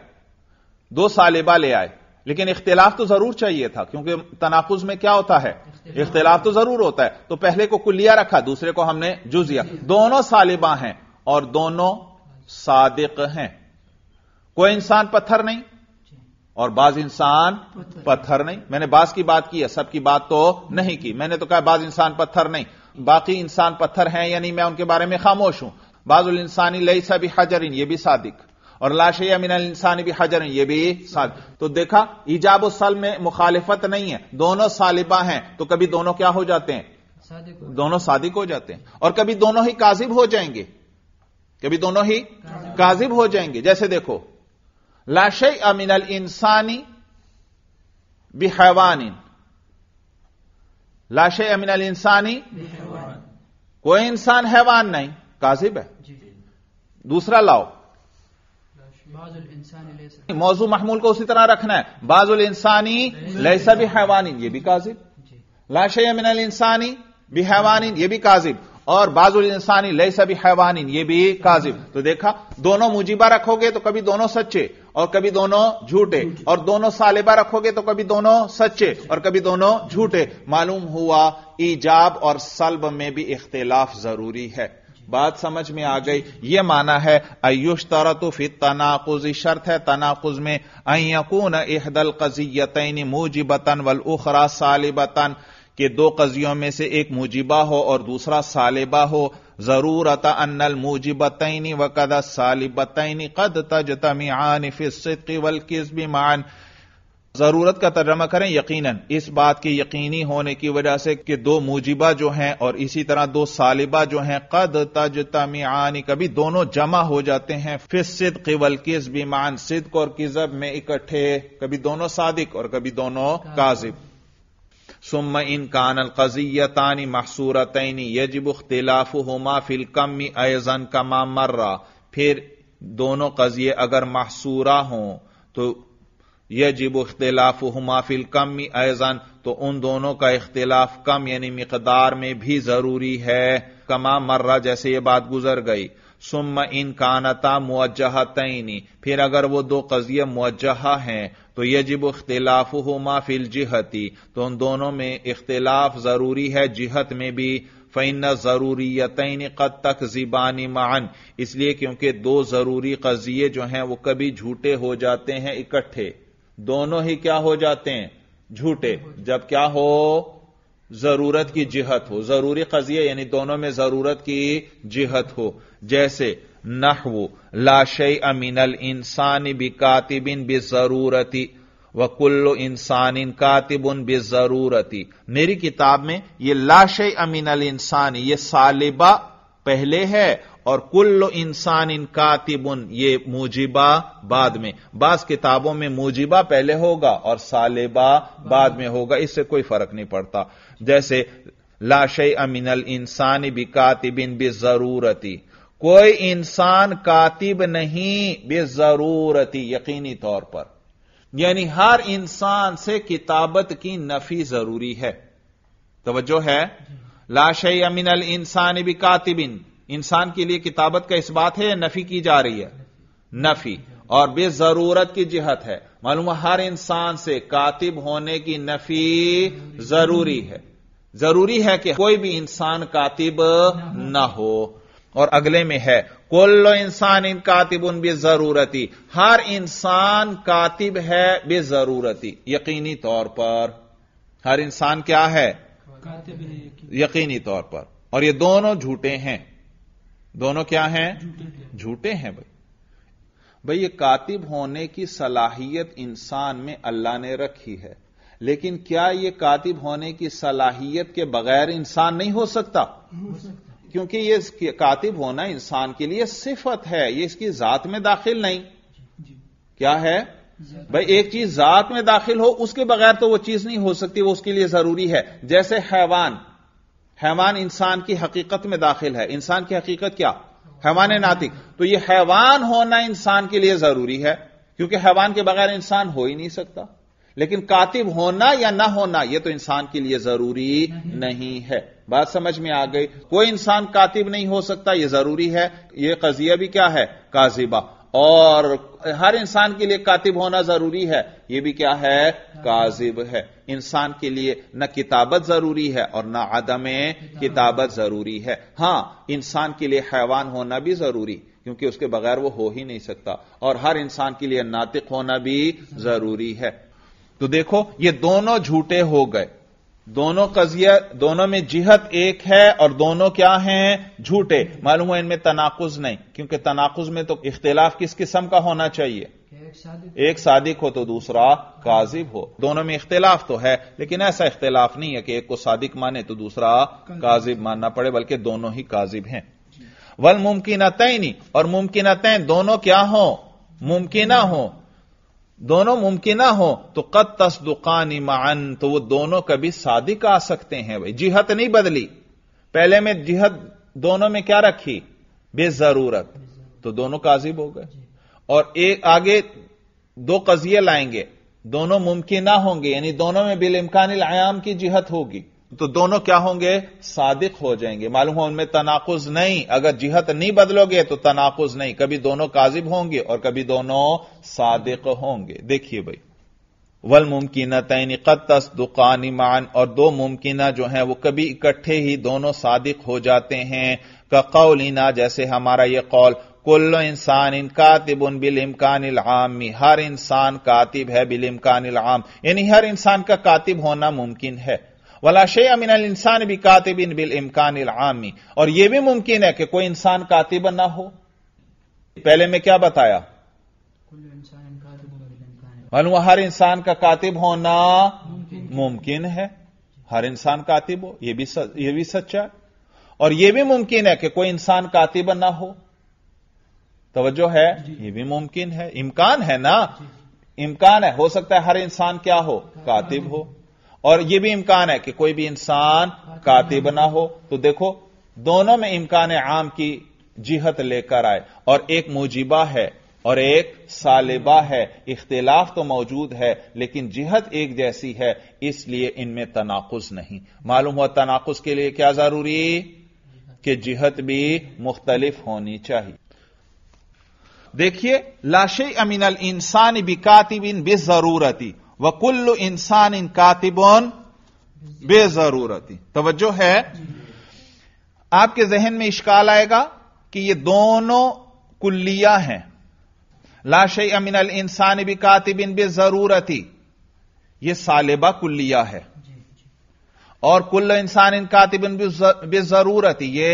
दो सालिबा ले आए लेकिन इख्तिलाफ तो जरूर चाहिए था क्योंकि तनाकुज में क्या होता है इख्तलाफ तो जरूर होता है तो पहले को कुलिया रखा दूसरे को हमने जुजिया दोनों सालिबा हैं और दोनों सादिक हैं कोई इंसान पत्थर नहीं और बाज इंसान पत्थर नहीं मैंने बाज की बात की है सबकी बात तो नहीं की मैंने तो कहा बाज इंसान पत्थर नहीं बाकी इंसान पत्थर हैं या नहीं मैं उनके बारे में खामोश हूं बाजुल इंसानी लई सा हजर इन ये भी सादिक और लाशया मिन इंसान भी हजर ये भी साल तो देखा ईजाब साल में मुखालिफत नहीं है दोनों सालिबा हैं तो कभी दोनों क्या हो जाते हैं दोनों सादिक हो जाते हैं और कभी दोनों ही काजिब हो जाएंगे कभी दोनों ही काजिब हो जाएंगे जैसे देखो लाश अमिनल इंसानी भी इन लाश अमिनल इंसानी कोई इंसान हैवान नहीं काजिब है दूसरा लाओ मौजू महमूल को उसी तरह रखना है बाजुल इंसानी लहसा भी हैवानी ये भी काजिब लाशय मिनल इंसानी भी हैवानी ये भी काजिब और बाजुल इंसानी लहसा भी हैवानी ये भी काजिब तो देखा दोनों मुजीबा रखोगे तो कभी दोनों सच्चे और कभी दोनों झूठे और दोनों सालिबा रखोगे तो कभी दोनों सच्चे और कभी दोनों झूठे मालूम हुआ ईजाब और सल्ब में भी इख्तलाफ जरूरी है बात समझ में आ गई यह माना है अयुष तरतु फिर तनाकुज शर्त है तनाकुज में अयकून एहदल कजियतन मुजिबतन वल उखरा सालिबतन के दो कजियों में से एक मुजिबा हो और दूसरा सालिबा हो जरूरत अन्नल मुजिबतनी व कदा सालिबतनी कद तज तमियान फिर वल किस मान जरूरत का तर्जमा करें यकीनन इस बात के यकीनी होने की वजह से कि दो मुजिबा जो हैं और इसी तरह दो सालिबा जो हैं कद तज तमियानी कभी दोनों जमा हो जाते हैं फिर सिद्क किस बीमान सिद्क और किजब में इकट्ठे कभी दोनों सादिक और कभी दोनों काजिब सुम इन कानल कजियतानी महसूरतनी यजब अख्तिलाफ हुमा फिल कमी अयजन कमा मर्रा फिर दोनों कजिए अगर महसूरा हों तो यजिब इख्तिलाफ अख्तिलाफ हमाफिल कम ऐजन तो उन दोनों का इख्तिलाफ कम यानी मकदार में भी जरूरी है कमा मर्रा जैसे ये बात गुजर गई सुम इन कानता मुअजहा तैनी फिर अगर वो दो कजिए मुअजहा हैं तो यजिब अख्तिलाफ हमा फिल जिहती तो उन दोनों में इख्तिलाफ जरूरी है जिहत में भी फ़ैन ज़रूरीतन कद तक ज़िबानी मान इसलिए क्योंकि दो ज़रूरी कजिए जो हैं वो कभी झूठे हो जाते हैं इकट्ठे दोनों ही क्या हो जाते हैं झूठे जब क्या हो जरूरत की जिहत हो जरूरी कजिए यानी दोनों में जरूरत की जिहत हो जैसे नहव लाशय अमीनल इंसानी भी कातिबिन भी जरूरती व कुल्लो इंसान इन कातिबुन भी जरूरती मेरी किताब में यह लाशय अमीनल इंसानी ये सालिबा पहले है और कुल्लो इंसान इन कातिबुन ये मुजिबा बाद में बास किताबों में मुजिबा पहले होगा और सालेबा बाद में होगा इससे कोई फर्क नहीं पड़ता जैसे लाशय अमिनल इंसान भी कातिबिन भी जरूरती कोई इंसान कातिब नहीं बे जरूरती यकीनी तौर पर यानी हर इंसान से किताबत की नफी जरूरी है तोज्जो है लाशय अमिनल इंसान भी कातिबिन इंसान के लिए किताबत का इस बात है या नफी की जा रही है नफी और बेजरूरत की जिहत है मालूम हर इंसान से कातिब होने की नफी जरूरी है जरूरी है कि कोई भी इंसान कातिब न हो और अगले में है कोल्लो इंसान इन कातिब उन बेजरूरती हर इंसान कातिब है बेजरूरती यकीनी तौर पर हर इंसान क्या है यकीनी तौर पर और ये दोनों झूठे हैं दोनों क्या हैं झूठे हैं भाई भाई ये कातिब होने की सलाहियत इंसान में अल्लाह ने रखी है लेकिन क्या ये कातिब होने की सलाहियत के बगैर इंसान नहीं हो सकता, क्योंकि ये कातिब होना इंसान के लिए सिफत है ये इसकी जात में दाखिल नहीं क्या है भाई एक चीज जात में दाखिल हो उसके बगैर तो वो चीज नहीं हो सकती वो उसके लिए जरूरी है जैसे हैवान हैवान इंसान की हकीकत में दाखिल है इंसान की हकीकत क्या हैवान नातिक तो ये हैवान होना इंसान के लिए जरूरी है क्योंकि हैवान के बगैर इंसान हो ही नहीं सकता लेकिन कातिब होना या ना होना यह तो इंसान के लिए जरूरी नहीं, नहीं है बात समझ में आ गई कोई इंसान कातिब नहीं हो सकता यह जरूरी है यह कजिया भी क्या है काजिबा और हर इंसान के लिए कातिब होना जरूरी है यह भी क्या है काजिब है इंसान के लिए न किताबत जरूरी है और न आदम किताबत जरूरी है हां इंसान के लिए हैवान होना भी जरूरी क्योंकि उसके बगैर वो हो ही नहीं सकता और हर इंसान के लिए नातिक होना भी जरूरी है तो देखो ये दोनों झूठे हो गए दोनों कजिया दोनों में जिहत एक है और दोनों क्या हैं झूठे मालूम है इनमें तनाकुज नहीं क्योंकि तनाकुज में तो इख्तलाफ किस किस्म का होना चाहिए एक सादिक हो तो दूसरा काजिब हो दोनों में इख्तलाफ तो है लेकिन ऐसा इख्तलाफ नहीं है कि एक को सादिक माने तो दूसरा काजिब मानना पड़े बल्कि दोनों ही काजिब हैं वल मुमकिन नहीं और मुमकिन दोनों क्या हो मुमकिन हो दोनों मुमकिन हो तो कत तस्दुकानी मान तो वो दोनों कभी सादिक आ सकते हैं भाई जिहत नहीं बदली पहले में जिहत दोनों में क्या रखी बेजरूरत तो दोनों काजिब हो गए और एक आगे दो कजिए लाएंगे दोनों मुमकिन होंगे यानी दोनों में बिल इम्कान आयाम की जिहत होगी तो दोनों क्या होंगे सादिक हो जाएंगे मालूम हो उनमें तनाकुज नहीं अगर जिहत नहीं बदलोगे तो तनाकुज नहीं कभी दोनों काजिब होंगे और कभी दोनों सादिक होंगे देखिए भाई वल मुमकिन तैन कत्तस ईमान और दो मुमकिन जो हैं वो कभी इकट्ठे ही दोनों सादिक हो जाते हैं का कौलिना जैसे हमारा ये कौल कुल्लो इंसान इन कातिब उन बिल इमकान आमी हर इंसान कातिब है बिल इमकान आम यानी हर इंसान का कातिब होना मुमकिन है वला शे अमिन इंसान भी कातिबिन बिल इमकान आमी और यह भी मुमकिन है कि कोई इंसान कातिब ना हो पहले मैं क्या बताया मालूम हर इंसान का कातिब होना मुमकिन है हर इंसान कातिब हो यह भी सच, यह भी सच्चा है और यह भी मुमकिन है कि कोई इंसान कातिब ना हो तवज्जो है यह भी मुमकिन है इम्कान है ना इम्कान है हो सकता है हर इंसान क्या हो कातिब हो और यह भी इम्कान है कि कोई भी इंसान कातिब ना हो तो देखो दोनों में इम्कान आम की जिहत लेकर आए और एक मुजिबा है और एक सालिबा है इख्तिलाफ तो मौजूद है लेकिन जिहत एक जैसी है इसलिए इनमें तनाकुज नहीं मालूम हुआ तनाकुज के लिए क्या जरूरी कि जिहत भी मुख्तलिफ होनी चाहिए देखिए लाशे अमीनल इंसान बिकातिबिन बिजरूरती वकुल्ल इंसान इन कातिबोन बेजरूरती तवज्जो है आपके जहन में इश्काल आएगा कि ये दोनों कुल्लिया हैं लाश अमिन अल इंसान भी कातिबिन ही यह सालेबा कुल्लिया है और कुल्ल इंसान इन कातिबिन बे बेजरूरती ये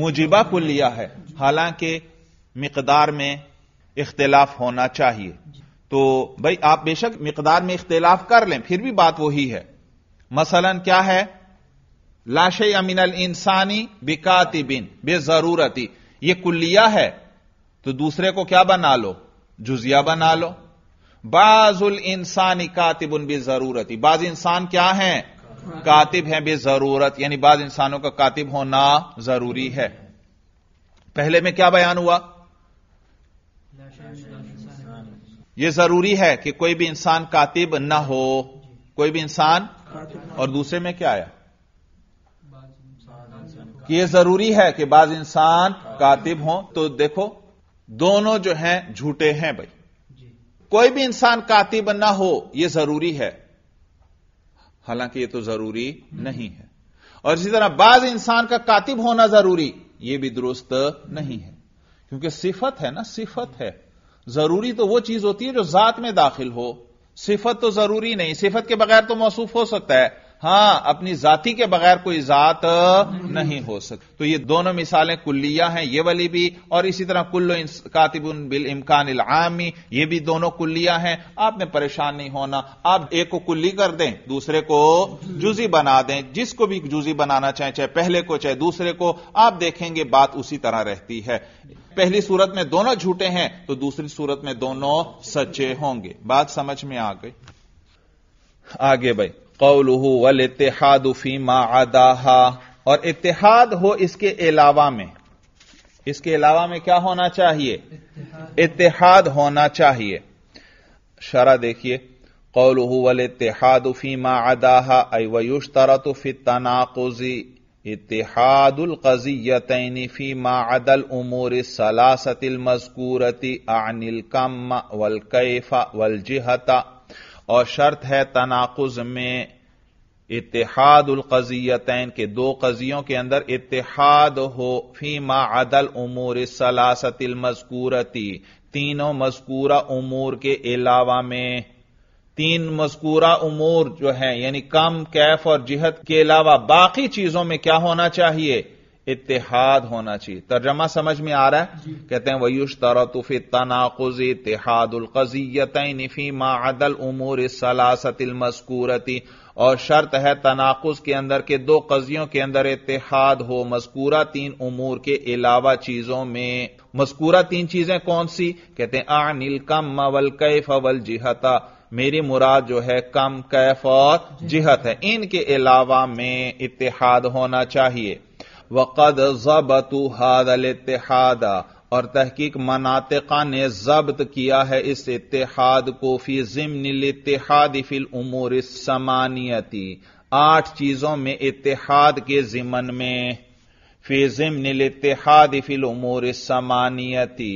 मुजिबा कुल्लिया है हालांकि मकदार में इख्तलाफ होना चाहिए तो भाई आप बेशक मकदार में इख्तलाफ कर लें फिर भी बात वही है मसलन क्या है लाशे अमिनल इंसानी बिकाती बिन बेजरूरती यह कुल्लिया है तो दूसरे को क्या बना लो जुजिया बना लो बाजुल इंसानी कातिबुन ही बाज इंसान क्या है कातिब है बे जरूरत यानी बाज इंसानों का कातिब होना जरूरी है पहले में क्या बयान हुआ यह जरूरी है कि कोई भी इंसान कातिब ना हो कोई भी इंसान और दूसरे में क्या आया कि यह जरूरी है कि बाज इंसान कातिब हो तो देखो दोनों जो हैं झूठे हैं भाई कोई भी इंसान कातिब ना हो यह जरूरी है हालांकि यह तो जरूरी नहीं है और इसी तरह बाज इंसान का कातिब होना जरूरी यह भी दुरुस्त नहीं है क्योंकि सिफत है ना सिफत है जरूरी तो वह चीज होती है जो जात में दाखिल हो सिफत तो जरूरी नहीं सिफत के बगैर तो मौसूफ हो सकता है हां अपनी जाति के बगैर कोई जात नहीं हो सकती तो ये दोनों मिसालें कुल्लिया हैं ये वाली भी और इसी तरह कुल्लो कातिबुन बिल इमकान आमी ये भी दोनों कुल्लिया हैं आपने परेशान नहीं होना आप एक को कुल्ली कर दें दूसरे को जुजी बना दें जिसको भी जुजी बनाना चाहे चाहे पहले को चाहे दूसरे को आप देखेंगे बात उसी तरह रहती है पहली सूरत में दोनों झूठे हैं तो दूसरी सूरत में दोनों सच्चे होंगे बात समझ में आ गई आगे भाई कौलहू वल इतिहाद फीमा आदाहा और इतिहाद हो इसके अलावा में इसके अलावा में क्या होना चाहिए इतिहाद होना चाहिए शरा देखिए कौलहू वल इतिहाद फीमा आदाहा वयुष तरा तो फी तनाकुजी इतिहादुल कजियतनी फीमा अदल उमूर सलासतिल मजकूरती अनिल कम वल कैफा वल जिहता और शर्त है तनाकुज में इतिहादुलकजियतैन के दो कजियों के अंदर इतिहाद हो फीमा अदल उमूर सलासतिल मजकूरती तीनों मजकूरा उमूर के अलावा में तीन मजकूरा उमूर जो है यानी कम कैफ और जिहत के अलावा बाकी चीजों में क्या होना चाहिए इतिहाद होना चाहिए तर्जमा समझ में आ रहा है कहते हैं वयुश तरतुफी तनाकुज इतिहादुल निफी मादल उमूर सलासतिल मस्कूरती और शर्त है तनाकुज के अंदर के दो कजियों के अंदर इतिहाद हो मस्कूरा तीन उमूर के अलावा चीजों में मस्कूरा तीन चीजें कौन सी कहते हैं नील कम अवल कैफ अवल जिहता मेरी मुराद जो है कम कैफ और जिहत है इनके अलावा में इतिहाद होना चाहिए वक़द जबतु हादल इतिहादा और तहकीक मनातिका ने जब्त किया है इस इतिहाद को फी जिमन इतिहाद फिल उमूर समानियती आठ चीजों में इतिहाद के जिमन में फी जिमन इतिहाद फिल उमूर समानियती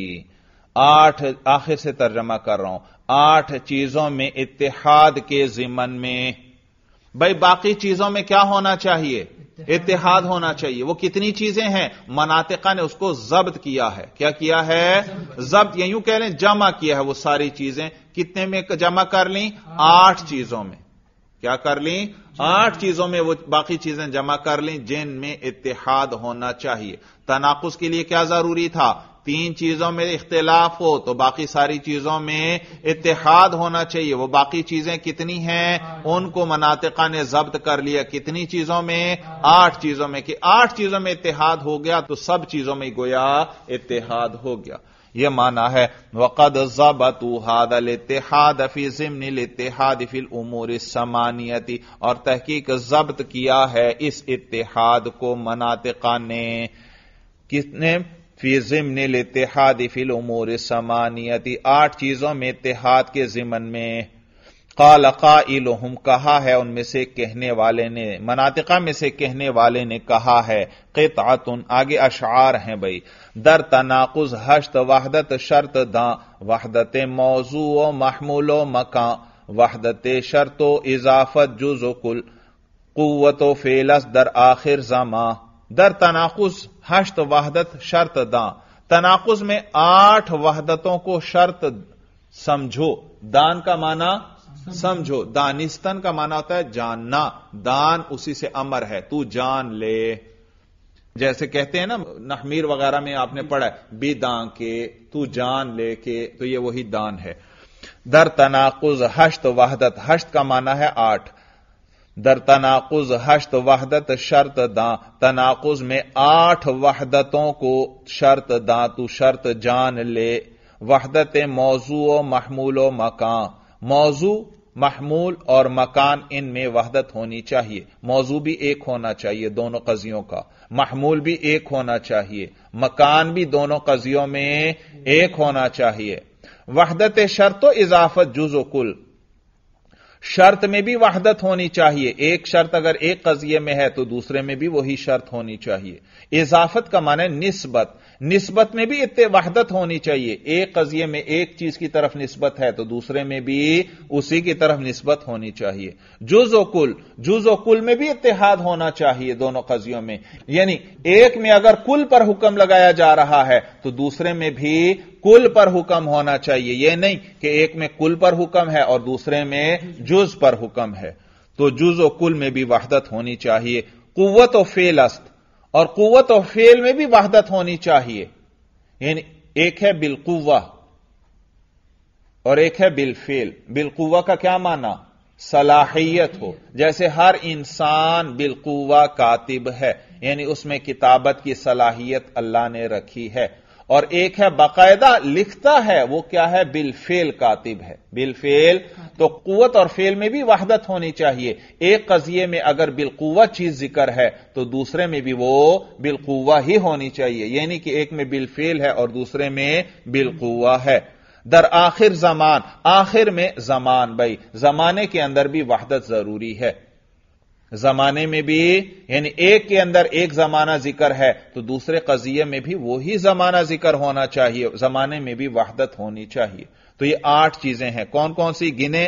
आठ आखिर से तर्जमा कर रहा हूं आठ चीजों में इतिहाद के जिमन में भाई बाकी चीजों में क्या होना चाहिए इतिहाद होना चाहिए वो कितनी चीजें हैं मनातिका ने उसको जब्त किया है क्या किया है जब्त यूं कह लें जमा किया है वो सारी चीजें कितने में जमा कर ली आठ चीजों में क्या कर ली आठ चीजों में वो बाकी चीजें जमा कर ली जिनमें इतिहाद होना चाहिए तनाकुस के लिए क्या जरूरी था तीन चीजों में इख्तलाफ हो तो बाकी सारी चीजों में इतिहाद होना चाहिए वो बाकी चीजें कितनी हैं उनको मनातिका ने जब्त कर लिया कितनी चीजों में आठ चीजों में कि आठ चीजों में इतिहाद हो गया तो सब चीजों में गोया इतिहाद हो गया यह माना है वक़द जबतू अल इतिहाद फी जिमनिल इतिहाद फिल उमूर समानियती और तहकीक जब्त किया है इस इतिहाद को मनातिका ने किसने फी जिमन लिहाद फिल उमूर समानियती आठ चीजों में इतिहाद के जिमन में काल हम कहा है उनमें से कहने वाले ने मनातिका में से कहने वाले ने कहा है कतातुन आगे अशार हैं भाई दर तनाकुज हश्त वहदत शर्त दा वहदत मौजू व महमूलो मका वहदत शर्तो इजाफत जुजो कुल कुतो फेलस दर आखिर जमा दर तनाकुस हष्ट वहदत शर्त दां तनाकुस में आठ वहदतों को शर्त समझो दान का माना समझो दानिस्तन का माना होता है जानना दान उसी से अमर है तू जान ले जैसे कहते हैं ना नहमीर वगैरह में आपने पढ़ा है बी दान के तू जान ले के तो ये वही दान है दर तनाकुज हष्ट वहदत हष्ट का माना है आठ दर तनाकुज हश्त वहदत शर्त दा तनाकुज में आठ वहदतों को शर्त दा तू शर्त जान ले वहदत मौजू महमूल व मकान मौजू महमूल और मकान इनमें वहदत होनी चाहिए मौजू भी एक होना चाहिए दोनों कजियों का महमूल भी एक होना चाहिए मकान भी दोनों कजियों में एक होना चाहिए वहदत शर्त इजाफत जुजो कुल शर्त में भी वहदत होनी चाहिए एक शर्त अगर एक कजिए में है तो दूसरे में भी वही शर्त होनी चाहिए इजाफत का माने निस्बत नस्बत में भी इतने वहदत होनी चाहिए एक कजिए में एक चीज की तरफ नस्बत है तो दूसरे में भी उसी की तरफ नस्बत होनी चाहिए जुज कुल जुज कुल में भी इतिहाद होना चाहिए दोनों कजियों में यानी एक में अगर कुल पर हुक्म लगाया जा रहा है तो दूसरे में भी कुल पर हुक्म होना चाहिए यह नहीं कि एक में कुल पर हुक्म है और दूसरे में जुज पर हुक्म है तो जुज कुल में भी वहदत होनी चाहिए कुत और फेलस्त और कुत और फेल में भी वहदत होनी चाहिए यानी एक है बिलकुवा और एक है बिलफेल बिलकुवा का क्या माना सलाहियत हो जैसे हर इंसान बिलकुवा कातिब है यानी उसमें किताबत की सलाहियत अल्लाह ने रखी है और एक है बाकायदा लिखता है वो क्या है बिलफेल कातिब है बिलफेल तो कुवत और फेल में भी वहदत होनी चाहिए एक कजिए में अगर बिलकुवा चीज जिक्र है तो दूसरे में भी वो बिलकुवा ही होनी चाहिए यानी कि एक में बिलफेल है और दूसरे में बिलकुवा है दर आखिर जमान आखिर में जमान भाई जमाने के अंदर भी वहदत जरूरी है जमाने में भी यानी एक के अंदर एक जमाना जिक्र है तो दूसरे कजिए में भी वही जमाना जिक्र होना चाहिए जमाने में भी वहदत होनी चाहिए तो ये आठ चीजें हैं कौन कौन सी गिने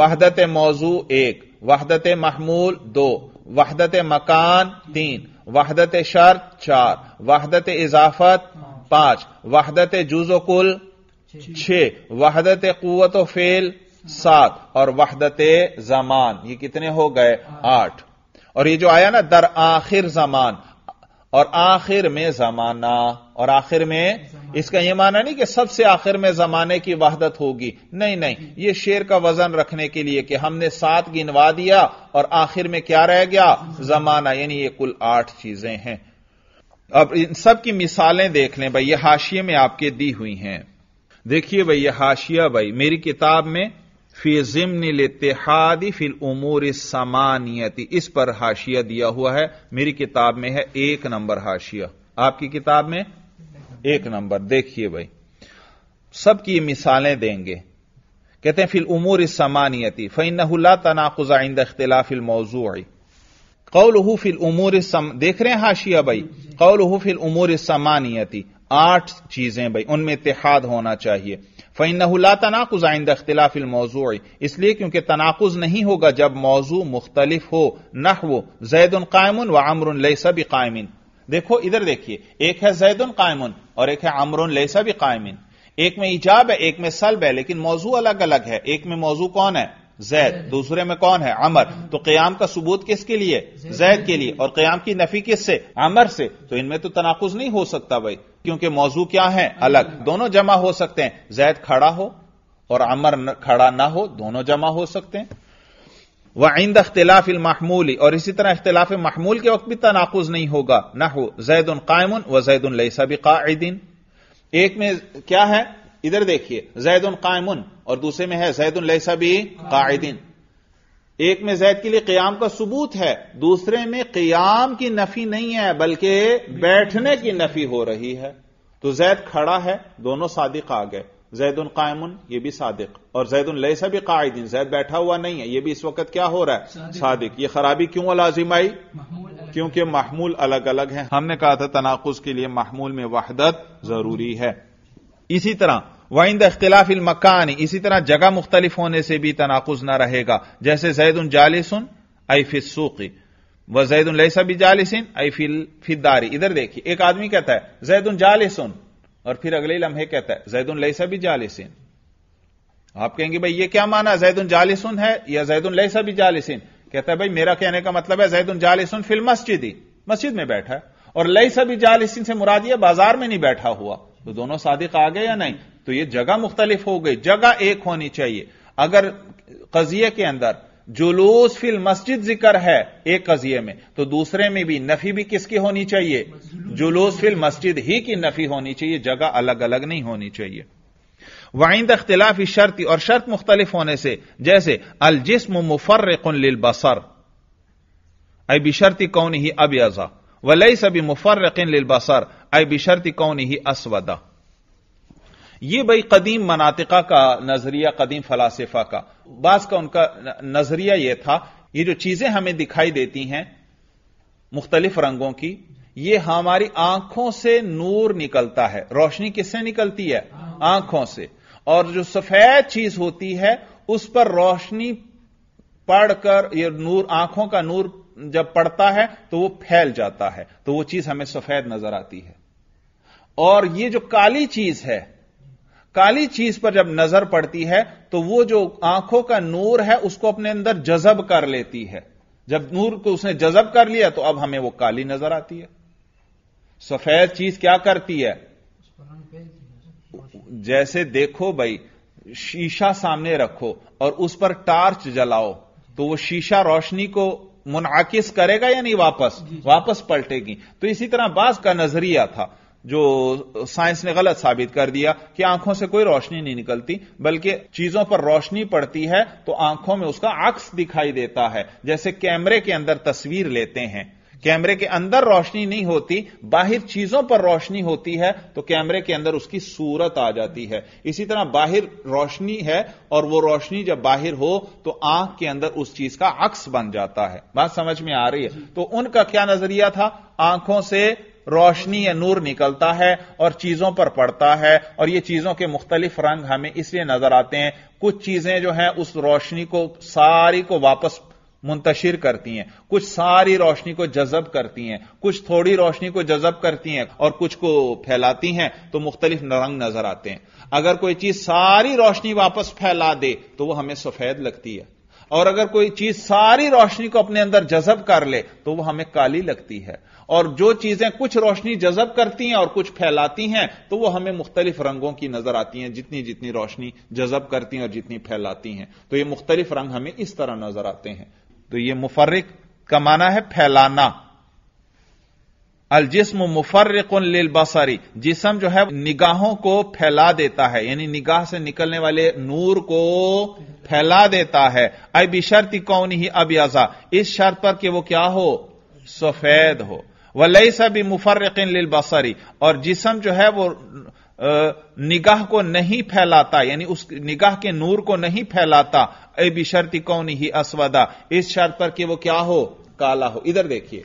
वहदत मौजू एक वहदत महमूल दो वहदत मकान तीन वहदत शर्त चार वहदत इजाफत पांच वहदत जुजो कुल छह वहदत कुत फेल सात और वहदत जमान ये कितने हो गए आठ और ये जो आया ना दर आखिर जमान और आखिर में जमाना और आखिर में इसका यह माना नहीं कि सबसे आखिर में जमाने की वहदत होगी नहीं नहीं ये शेर का वजन रखने के लिए कि हमने सात गिनवा दिया और आखिर में क्या रह गया जमाना यानी ये कुल आठ चीजें हैं अब इन सब की मिसालें देख लें भाई ये हाशिए में आपके दी हुई हैं देखिए भाई ये हाशिया भाई मेरी किताब में फी जिमन इतिहादी फिल उमूर सामानियती इस पर हाशिया दिया हुआ है मेरी किताब में है एक नंबर हाशिया आपकी किताब में एक नंबर देखिए भाई सबकी ये मिसालें देंगे कहते हैं फिल उमूर सामानियती फ़ैनहुल्ला तनाकुजा इंद इख्तलाफिल मौजू आई कौलहू फिल उमूर सम... देख रहे हैं हाशिया भाई कौलहू फिल उमूर समानियती आठ चीजें भाई उनमें इतिहाद होना चाहिए फ़ैनहुला तनाकुज आइंद अख्तिलाफिल मौजू इसलिए क्योंकि तनाकुज नहीं होगा जब मौजू मुख्तलिफ हो नहव जैदन कायमन व अमरुन लैसा भी कायमिन देखो इधर देखिए एक है जैदन कायमन और एक है अमरुन लैसा भी कायमिन एक में ईजाब है एक में सल्ब है लेकिन मौजू अलग अलग है एक में मौजू कौन है जैद दूसरे में कौन है अमर तो क्याम का सबूत किसके लिए जैद के लिए और क्याम की नफी किस से अमर से तो इनमें तो तनाकुज नहीं हो सकता भाई क्योंकि मौजू क्या है अलग दोनों जमा हो सकते हैं जैद खड़ा हो और अमर खड़ा ना हो दोनों जमा हो सकते हैं वह आइंद अख्तिलाफ महमूली और इसी तरह अख्तिलाफ महमूल के वक्त भी तनाकुज नहीं होगा ना हो जैद कायम व जैद लईसा भी कायदीन एक में क्या है इधर देखिए जैदुन कायमुन और दूसरे में है जैदुन लहसा भी कायदिन एक में जैद के लिए क्याम का सबूत है दूसरे में क्याम की नफी नहीं है बल्कि बैठने की नफी हो रही है तो जैद खड़ा है दोनों सादिक आ गए जैदुन कायमुन ये भी सादिक और जैदुन लहसा भी कायदिन जैद बैठा हुआ नहीं है ये भी इस वक्त क्या हो रहा है सादिक, ये खराबी क्यों लाजिम आई क्योंकि महमूल अलग अलग है हमने कहा था तनाकुज के लिए महमूल में वहदत जरूरी है इसी तरह वाइंद इख्तलाफ मकान इसी तरह जगह मुख्तलिफ होने से भी तनाकुज ना रहेगा जैसे जैदन जालिसन ऐफिस सूकी व उन लैसा भी जालिसन ऐफिल फिदारी इधर देखिए एक आदमी कहता है जैद उन जालिसन और फिर अगले लम्हे कहता है उन लैसा भी जालिसन आप कहेंगे भाई ये क्या माना जैदन जालिसन है या उन लैसा भी जालिसन कहता है भाई मेरा कहने का मतलब है जैदन जालिसन फिल मस्जिद ही मस्जिद में बैठा है और लई सभी जालिसन से मुरादिया बाजार में नहीं बैठा हुआ तो दोनों सादिक आ गए या नहीं तो ये जगह मुख्तलिफ हो गई जगह एक होनी चाहिए अगर कजिए के अंदर जुलूस फिल मस्जिद जिक्र है एक कजिए में तो दूसरे में भी नफी भी किसकी होनी चाहिए जुलूस फिल मस्जिद ही की नफी होनी चाहिए जगह अलग अलग नहीं होनी चाहिए वाइंद अख्तिलाफी शर्त और शर्त मुख्तलिफ होने से जैसे अल जिसम लिल बसर अबी शर्ती कौन ही अब अजा वलई सभी मुफर्रकिन लिल बसर अय बिशर्त कौन ही असवदा यह भाई कदीम मनातिका का नजरिया कदीम फलासफा का बास का उनका नजरिया यह था ये जो चीजें हमें दिखाई देती हैं मुख्तलिफ रंगों की यह हमारी आंखों से नूर निकलता है रोशनी किससे निकलती है आंखों से और जो सफेद चीज होती है उस पर रोशनी पड़कर यह नूर आंखों का नूर जब पड़ता है तो वो फैल जाता है तो वो चीज हमें सफेद नजर आती है और ये जो काली चीज है काली चीज पर जब नजर पड़ती है तो वो जो आंखों का नूर है उसको अपने अंदर जजब कर लेती है जब नूर को उसने जजब कर लिया तो अब हमें वो काली नजर आती है सफेद चीज क्या करती है जैसे देखो भाई शीशा सामने रखो और उस पर टार्च जलाओ तो वो शीशा रोशनी को मुनाकिस करेगा या नहीं वापस वापस पलटेगी तो इसी तरह बास का नजरिया था जो साइंस ने गलत साबित कर दिया कि आंखों से कोई रोशनी नहीं निकलती बल्कि चीजों पर रोशनी पड़ती है तो आंखों में उसका अक्स दिखाई देता है जैसे कैमरे के अंदर तस्वीर लेते हैं कैमरे के अंदर रोशनी नहीं होती बाहर चीजों पर रोशनी होती है तो कैमरे के अंदर उसकी सूरत आ जाती है इसी तरह बाहर रोशनी है और वो रोशनी जब बाहर हो तो आंख के अंदर उस चीज का अक्स बन जाता है बात समझ में आ रही है तो उनका क्या नजरिया था आंखों से रोशनी या नूर निकलता है और चीजों पर पड़ता है और ये चीजों के मुख्तलिफ रंग हमें इसलिए नजर आते हैं कुछ चीजें जो हैं उस रोशनी को सारी को वापस मुंतशिर करती हैं कुछ सारी रोशनी को जजब करती हैं कुछ थोड़ी रोशनी को जजब करती हैं और कुछ को फैलाती हैं तो मुख्तलिफ रंग नजर आते हैं अगर कोई चीज सारी रोशनी वापस फैला दे तो वह हमें सफेद लगती है और अगर कोई चीज सारी रोशनी को अपने अंदर जजब कर ले तो वह हमें काली लगती है और जो चीजें कुछ रोशनी जजब करती हैं और कुछ फैलाती हैं तो वो हमें मुख्तलिफ रंगों की नजर आती हैं जितनी जितनी रोशनी जजब करती हैं और जितनी फैलाती हैं तो ये मुख्तलिफ रंग हमें इस तरह नजर आते हैं तो ये मुफर्रिक का माना है फैलाना अलजिस्म मुफर्रिक लिल बसरी जिसम जो है निगाहों को फैला देता है यानी निगाह से निकलने वाले नूर को फैला देता है अब शर्त कौन ही अबियाजा इस शर्त पर कि वो क्या हो सफेद हो वलई सा भी मुफर्रकिन लिल बसरी और जिसम जो है वो निगाह को नहीं फैलाता यानी उस निगाह के नूर को नहीं फैलाता ए भी शर्ती कौन ही असवदा इस शर्त पर कि वो क्या हो काला हो इधर देखिए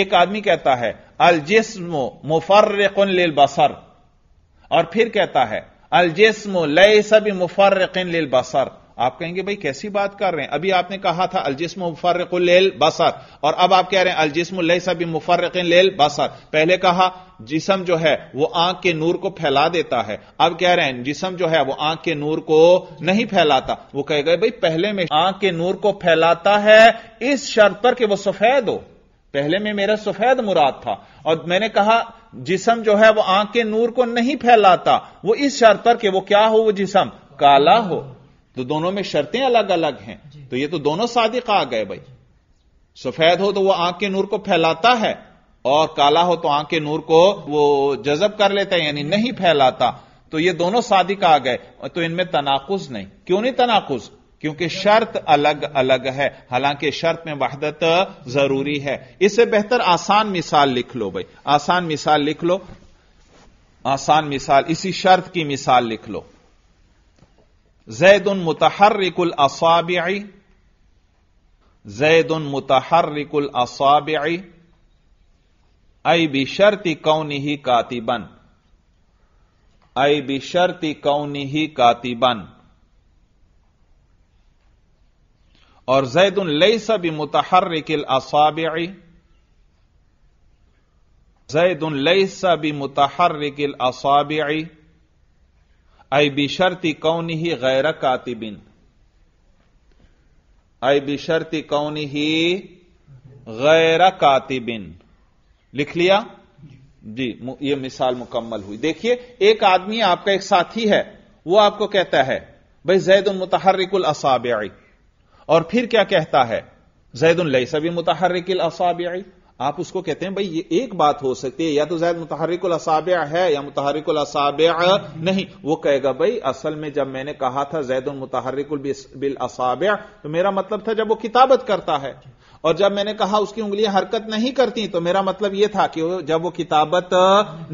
एक आदमी कहता है अल जिस्म मुफर्रकिन लिल बसर और फिर कहता है अल जिस्म लय सभी मुफर्रकिन लिल बसर आप कहेंगे भाई कैसी बात कर रहे हैं अभी आपने कहा था अलजिस्म लेल बसर और अब आप कह रहे हैं अलजिस्म सभी मुफर्रकिन लेल बसर पहले कहा जिसम जो है वो आंख के नूर को फैला देता है अब कह रहे हैं जिसम जो है वो आंख के नूर को नहीं फैलाता वो कह गए भाई पहले में आंख के नूर को फैलाता है इस शर्त पर कि वो सफेद हो पहले में मेरा सफेद मुराद था और मैंने कहा जिसम जो है वो आंख के नूर को नहीं फैलाता वो इस शर्त पर कि वो क्या हो वो जिसम काला हो तो दोनों में शर्तें अलग अलग हैं तो ये तो दोनों सादिक आ गए भाई सफेद हो तो वो आंख के नूर को फैलाता है और काला हो तो आंख के नूर को वो जजब कर लेता है यानी नहीं फैलाता तो ये दोनों सादिक आ गए तो इनमें तनाकुज नहीं क्यों नहीं तनाकुज क्योंकि शर्त अलग अलग है हालांकि शर्त में वहदत जरूरी है इससे बेहतर आसान मिसाल लिख लो भाई आसान मिसाल लिख लो आसान मिसाल इसी शर्त की मिसाल लिख लो زيد متحرك الأصابع زيد متحرك الأصابع أي بشرط كونه كاتبا أي بشرط كونه كاتبا اور زيد ليس بمتحرك الاصابع زيد ليس بمتحرك الاصابع आई शर्ती कौन ही गैर कातिबिन आई बी शर्ती कौन ही गैर कातिबिन लिख लिया जी ये मिसाल मुकम्मल हुई देखिए एक आदमी आपका एक साथी है वो आपको कहता है भाई जैद मुतहरिकुल असाबियाई और फिर क्या कहता है जैद लई सभी मुतहरिकिल असाबियाई आप उसको कहते हैं भाई ये एक बात हो सकती है या तो जैद मुतहरिकुल असाब है या मुतहरिकुल असाब नहीं वो कहेगा भाई असल में जब मैंने कहा था जैद मुतहरिकुल बिल असाब तो मेरा मतलब था जब वो किताबत करता है और जब मैंने कहा उसकी उंगलियां हरकत नहीं करती तो मेरा मतलब यह था कि जब वो किताबत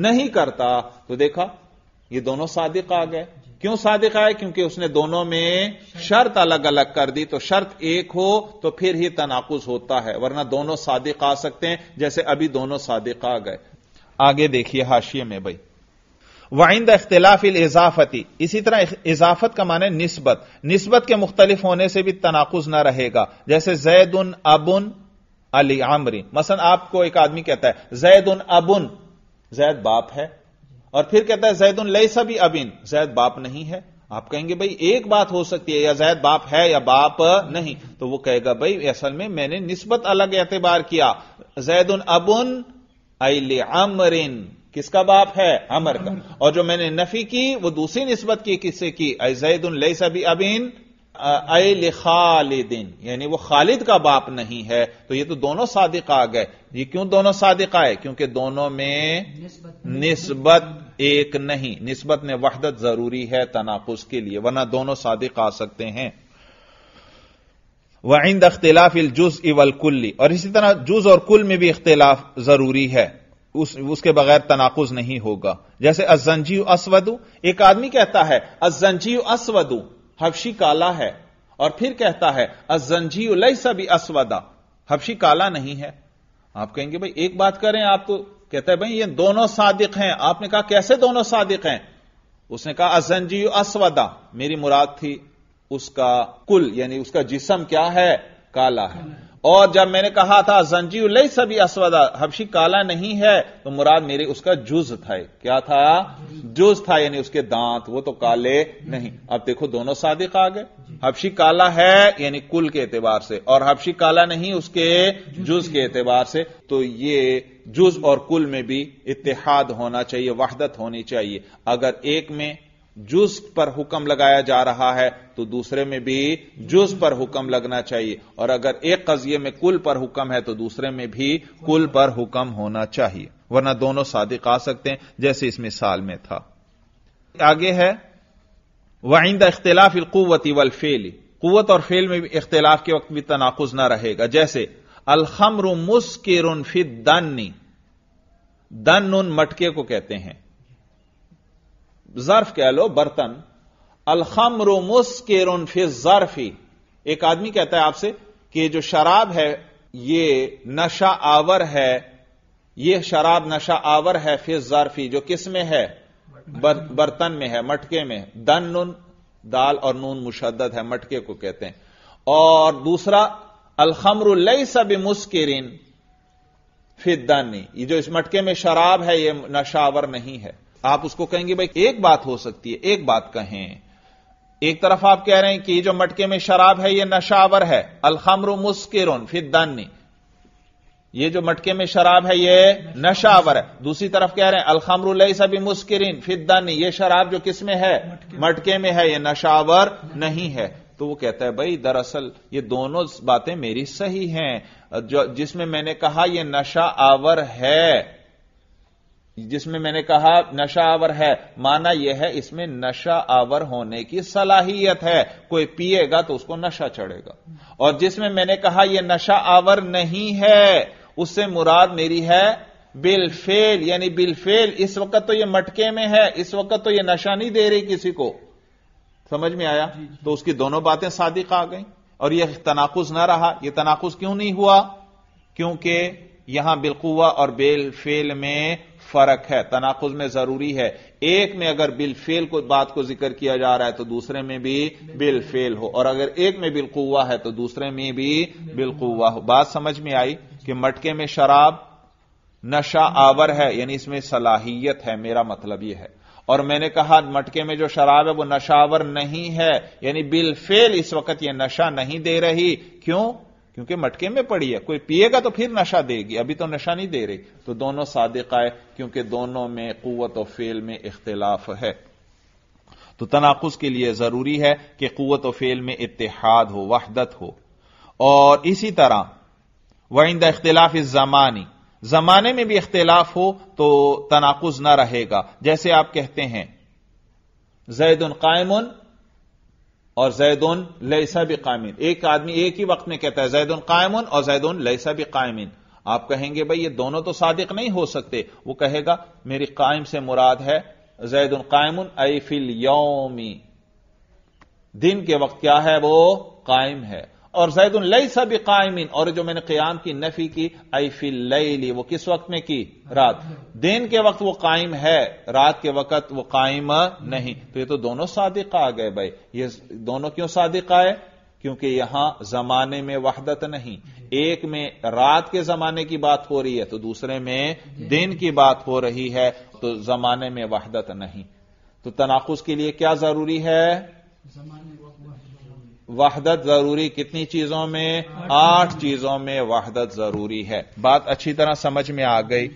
नहीं करता तो देखा ये दोनों सादिक आ गए क्यों सादिक आए क्योंकि उसने दोनों में शर्त अलग अलग कर दी तो शर्त एक हो तो फिर ही तनाकुज होता है वरना दोनों सादिक आ सकते हैं जैसे अभी दोनों सादिक आ गए आगे देखिए हाशिए में भाई वाइंद इल इजाफती इसी तरह इजाफत का माने निस्बत निस्बत के मुख्तलिफ होने से भी तनाकुज ना रहेगा जैसे जैद उन अबुन अली आमरी मसन आपको एक आदमी कहता है जैद उन अबुन जैद बाप है और फिर कहता है जैद उन लय सभी अबिन जैद बाप नहीं है आप कहेंगे भाई एक बात हो सकती है या जैद बाप है या बाप नहीं तो वो कहेगा भाई असल में मैंने निस्बत अलग एतबार किया जैद उन अबुन अल अमरिन किसका बाप है अमर का और जो मैंने नफी की वो दूसरी निस्बत की किससे की जैद उन सभी अबिन अल खालिदिन यानी वो खालिद का बाप नहीं है तो ये तो दोनों सादिक आ गए ये क्यों दोनों सादिक आए क्योंकि दोनों में नस्बत एक नहीं नस्बत में वहदत जरूरी है तनाकुस के लिए वरना दोनों सादिक आ सकते हैं वइंद अख्तिलाफ इल जुज इवल कुल्ली और इसी तरह जुज और कुल में भी इख्तिलाफ जरूरी है उस, उसके बगैर तनाकुज नहीं होगा जैसे अजंजीव असवदू एक आदमी कहता है अजंजीव असवदू हबशी काला है और फिर कहता है अजंजी उलई भी असवदा हबशी काला नहीं है आप कहेंगे भाई एक बात करें आप तो कहते हैं भाई ये दोनों सादिक हैं आपने कहा कैसे दोनों सादिक हैं उसने कहा अजंजी असवदा मेरी मुराद थी उसका कुल यानी उसका जिसम क्या है काला है और जब मैंने कहा था जंजीव लई सभी असवदा हबशी काला नहीं है तो मुराद मेरे उसका जुज था क्या था जुज था यानी उसके दांत वो तो काले नहीं अब देखो दोनों सादिक आ गए हबशी काला है यानी कुल के एतबार से और हबशी काला नहीं उसके जुज के एतबार से तो ये जुज और कुल में भी इतिहाद होना चाहिए वहदत होनी चाहिए अगर एक में जुज पर हुक्म लगाया जा रहा है तो दूसरे में भी जुज पर हुक्म लगना चाहिए और अगर एक कजिए में कुल पर हुक्म है तो दूसरे में भी कुल पर हुक्म होना चाहिए वरना दोनों सादिक आ सकते हैं जैसे इस मिसाल में था आगे है वाइंदा इख्तलाफ वल फेल कुत और फेल में भी इख्तलाफ के वक्त भी तनाकुज ना रहेगा जैसे अलखमर मुस्किर फिद दन्नी दन उन मटके को कहते हैं जर्फ कह लो बर्तन अलखमरो मुस्केर फिज जर्फी एक आदमी कहता है आपसे कि जो शराब है ये नशा आवर है ये शराब नशा आवर है फिज जर्फी जो किस में है बर्तन में है मटके में दन नून दाल और नून मुशद्दत है मटके को कहते हैं और दूसरा लई सब मुस्किरिन फिर दन ये जो इस मटके में शराब है यह नशावर नहीं है आप उसको कहेंगे भाई एक बात हो सकती है एक बात कहें एक तरफ आप कह रहे हैं कि जो मटके में शराब है यह नशावर है अलखमरु मुस्किरुन फिदानी ये जो मटके में शराब है ये नशावर है दूसरी तरफ कह रहे हैं अलखमरु लई सभी मुस्किरीन फिदानी ये शराब जो किसमें है मटके में है ये नशावर नहीं है तो वो कहता है भाई दरअसल ये दोनों बातें मेरी सही हैं जो जिसमें मैंने कहा यह नशा आवर है जिसमें मैंने कहा नशा आवर है माना यह है इसमें नशा आवर होने की सलाहियत है कोई पिएगा तो उसको नशा चढ़ेगा और जिसमें मैंने कहा यह नशा आवर नहीं है उससे मुराद मेरी है बिलफेल यानी बिलफेल इस वक्त तो यह मटके में है इस वक्त तो यह नशा नहीं दे रही किसी को समझ में आया तो उसकी दोनों बातें सादिक आ गई और यह तनाकुज ना रहा यह तनाकुज क्यों नहीं हुआ क्योंकि यहां बिलकुआ और बेल फेल में फर्क है तनाखुज में जरूरी है एक में अगर बिल फेल को बात को जिक्र किया जा रहा है तो दूसरे में भी बिल फेल हो और अगर एक में बिलकुआ है तो दूसरे में भी बिलकुआ हो बात समझ में आई कि मटके में शराब नशा आवर है यानी इसमें सलाहियत है मेरा मतलब यह है और मैंने कहा मटके में जो शराब है वो नशावर नहीं है यानी बिल फेल इस वक्त यह नशा नहीं दे रही क्यों क्योंकि मटके में पड़ी है कोई पिएगा तो फिर नशा देगी अभी तो नशा नहीं दे रही तो दोनों सादिक आए क्योंकि दोनों में कुत और फेल में इख्तलाफ है तो तनाकुस के लिए जरूरी है कि कुत और फेल में इतिहाद हो वहदत हो और इसी तरह वइंद इख्तलाफ इस जमानी जमाने में भी इख्तलाफ हो तो तनाकुज ना रहेगा जैसे आप कहते हैं जैद कायमुन और उन लैसा भी कायमिन एक आदमी एक ही वक्त में कहता है जैदुन कायमुन और उन लैसा भी कायमिन आप कहेंगे भाई ये दोनों तो सादिक नहीं हो सकते वो कहेगा मेरी कायम से मुराद है जैदुन कायमुन आई फिल योमी दिन के वक्त क्या है वो कायम है और जैदुल लई सब कायमिन और जो मैंने क्याम की नफी की फिल लई ली वो किस वक्त में की रात दिन के वक्त वो कायम है रात के वक्त वो कायम नहीं तो ये तो दोनों सादिक आ गए भाई ये दोनों क्यों सादिक आए क्योंकि यहां जमाने में वहदत नहीं एक में रात के जमाने की बात हो रही है तो दूसरे में दिन की बात हो रही है तो जमाने में वहदत नहीं तो तनाखुस के लिए क्या जरूरी है जमाने वहदत जरूरी कितनी चीजों में आठ चीजों में वहदत जरूरी है बात अच्छी तरह समझ में आ गई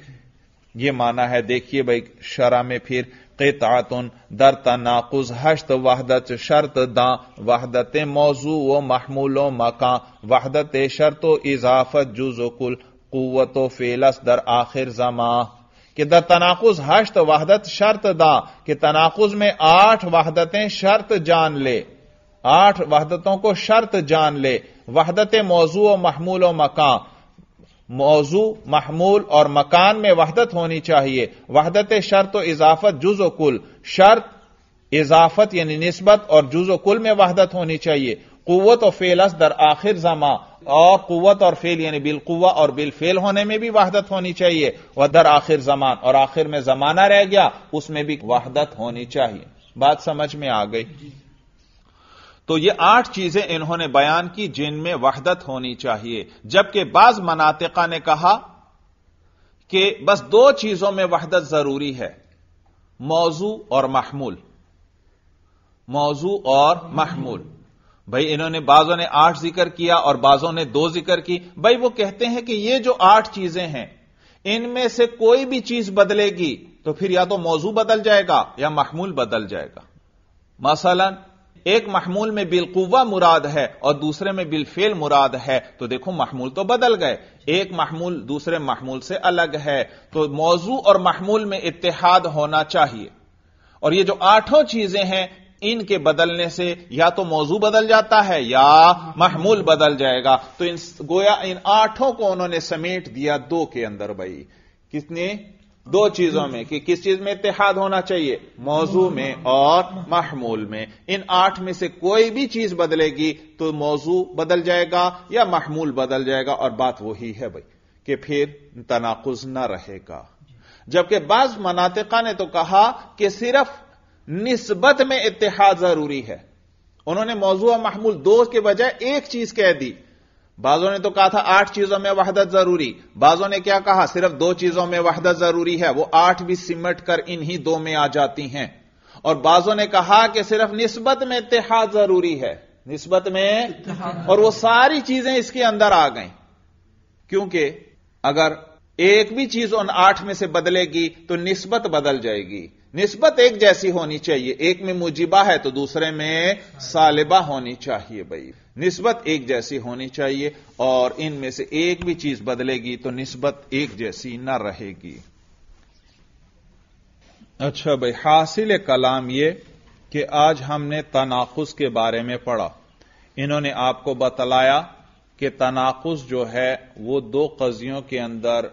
ये माना है देखिए भाई शरा में फिर कतातुन दर तनाकुज हश्त वहदत शर्त दा वहदत मौजू व महमूलो मका वहदत शर्त इजाफत जुजुकुल कुतो फेलस दर आखिर जमा कि दर तनाकुज हश्त वहदत शर्त दा कि तनाकुज में आठ वहदतें शर्त जान ले आठ वहदतों को शर्त जान ले वहदत मौजू और महमूल और मकान मौजू महमूल और मकान में वहदत होनी चाहिए वहदत शर्त और इजाफत जुज व कुल शर्त इजाफत यानी नस्बत और जुज व कुल में वहदत होनी चाहिए कुत और अस दर आखिर जमा और कुत और फेल यानी बिलकुवा और बिलफेल होने में भी वहदत होनी चाहिए वह दर आखिर जमान और आखिर में जमाना रह गया उसमें भी वहदत होनी चाहिए बात समझ में आ गई तो ये आठ चीजें इन्होंने बयान की जिनमें वहदत होनी चाहिए जबकि बाज मनातिका ने कहा कि बस दो चीजों में वहदत जरूरी है मौजू और महमूल मौजू और महमूल भाई इन्होंने बाजों ने आठ जिक्र किया और बाजों ने दो जिक्र की भाई वो कहते हैं कि ये जो आठ चीजें हैं इनमें से कोई भी चीज बदलेगी तो फिर या तो मौजू बदल जाएगा या महमूल बदल जाएगा मसलन एक महमूल में बिलकुवा मुराद है और दूसरे में बिलफेल मुराद है तो देखो महमूल तो बदल गए एक महमूल दूसरे महमूल से अलग है तो मौजू और महमूल में इतिहाद होना चाहिए और ये जो आठों चीजें हैं इनके बदलने से या तो मौजू बदल जाता है या महमूल बदल जाएगा तो इन गोया इन आठों को उन्होंने समेट दिया दो के अंदर भाई कितने दो चीजों में कि किस चीज में इतिहाद होना चाहिए मौजू में और महमूल में इन आठ में से कोई भी चीज बदलेगी तो मौजू बदल जाएगा या महमूल बदल जाएगा और बात वही है भाई कि फिर तनाकुज ना रहेगा जबकि बाज मनातिका ने तो कहा कि सिर्फ निस्बत में इतिहाद जरूरी है उन्होंने मौजू और महमूल दो के बजाय एक चीज कह दी बाजों ने तो कहा था आठ चीजों में वहदत जरूरी बाजों ने क्या कहा सिर्फ दो चीजों में वहदत जरूरी है वो आठ भी सिमट कर इन्हीं दो में आ जाती हैं और बाजों ने कहा कि सिर्फ निस्बत में इतिहाद जरूरी है निस्बत में और वो सारी चीजें इसके अंदर आ गई क्योंकि अगर एक भी चीज उन आठ में से बदलेगी तो निस्बत बदल जाएगी निस्बत एक जैसी होनी चाहिए एक में मुजिबा है तो दूसरे में सालिबा होनी चाहिए भाई निस्बत एक जैसी होनी चाहिए और इनमें से एक भी चीज बदलेगी तो निस्बत एक जैसी ना रहेगी अच्छा भाई हासिल कलाम यह कि आज हमने तनाखुस के बारे में पढ़ा इन्होंने आपको बतलाया कि तनाखुस जो है वो दो कजियों के अंदर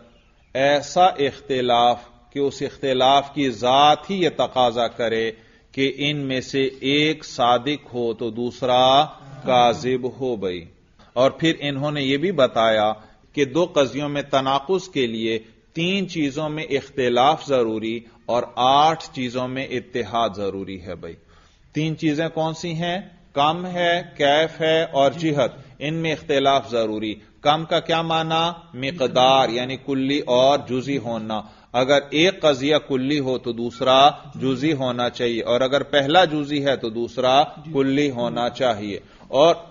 ऐसा इख्तिलाफ कि उस इख्तिलाफ की जात ही यह तकाजा करे कि इनमें से एक सादिक हो तो दूसरा काजिब हो गई और फिर इन्होंने यह भी बताया कि दो कजियों में तनाकुस के लिए तीन चीजों में इख्तलाफ जरूरी और आठ चीजों में इतिहाद जरूरी है भाई तीन चीजें कौन सी हैं कम है कैफ है और जिहत इनमें इख्तलाफ जरूरी कम का क्या माना मकदार यानी कुल्ली और जुजी होना अगर एक कजिया कुल्ली हो तो दूसरा जुजी होना चाहिए और अगर पहला जुजी है तो दूसरा कुल्ली होना चाहिए और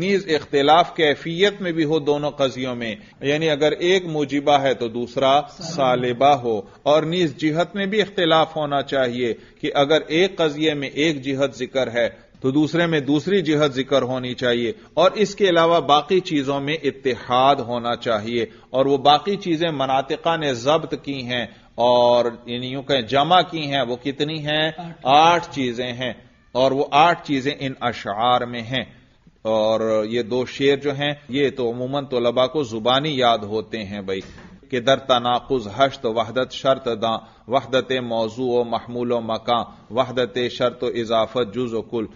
नीज इख्तलाफ कैफियत में भी हो दोनों कजियों में यानी अगर एक मुजिबा है तो दूसरा सालिबा हो और नीज जिहत में भी इख्तलाफ होना चाहिए कि अगर एक कजिए में एक जिहत जिक्र है तो दूसरे में दूसरी जिहत जिक्र होनी चाहिए और इसके अलावा बाकी चीजों में इतिहाद होना चाहिए और वो बाकी चीजें मनातिका ने जब्त की हैं और यूं कहें जमा की हैं वो कितनी हैं आठ चीजें हैं और वो आठ चीजें इन अशार में हैं और ये दो शेर जो हैं ये तो अमूमन तलबा को जुबानी याद होते हैं भाई कि दर तनाकुज हश्त वहदत शर्त दां वहदत मौजू व महमूल व मकां वहदत शर्त इजाफत जुज व कुल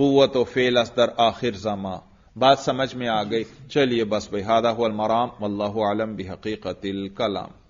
कुत फेल असदर आखिर जमा बात समझ में आ गई चलिए बस भाई हादा मराम आलम भी हकीकत कलाम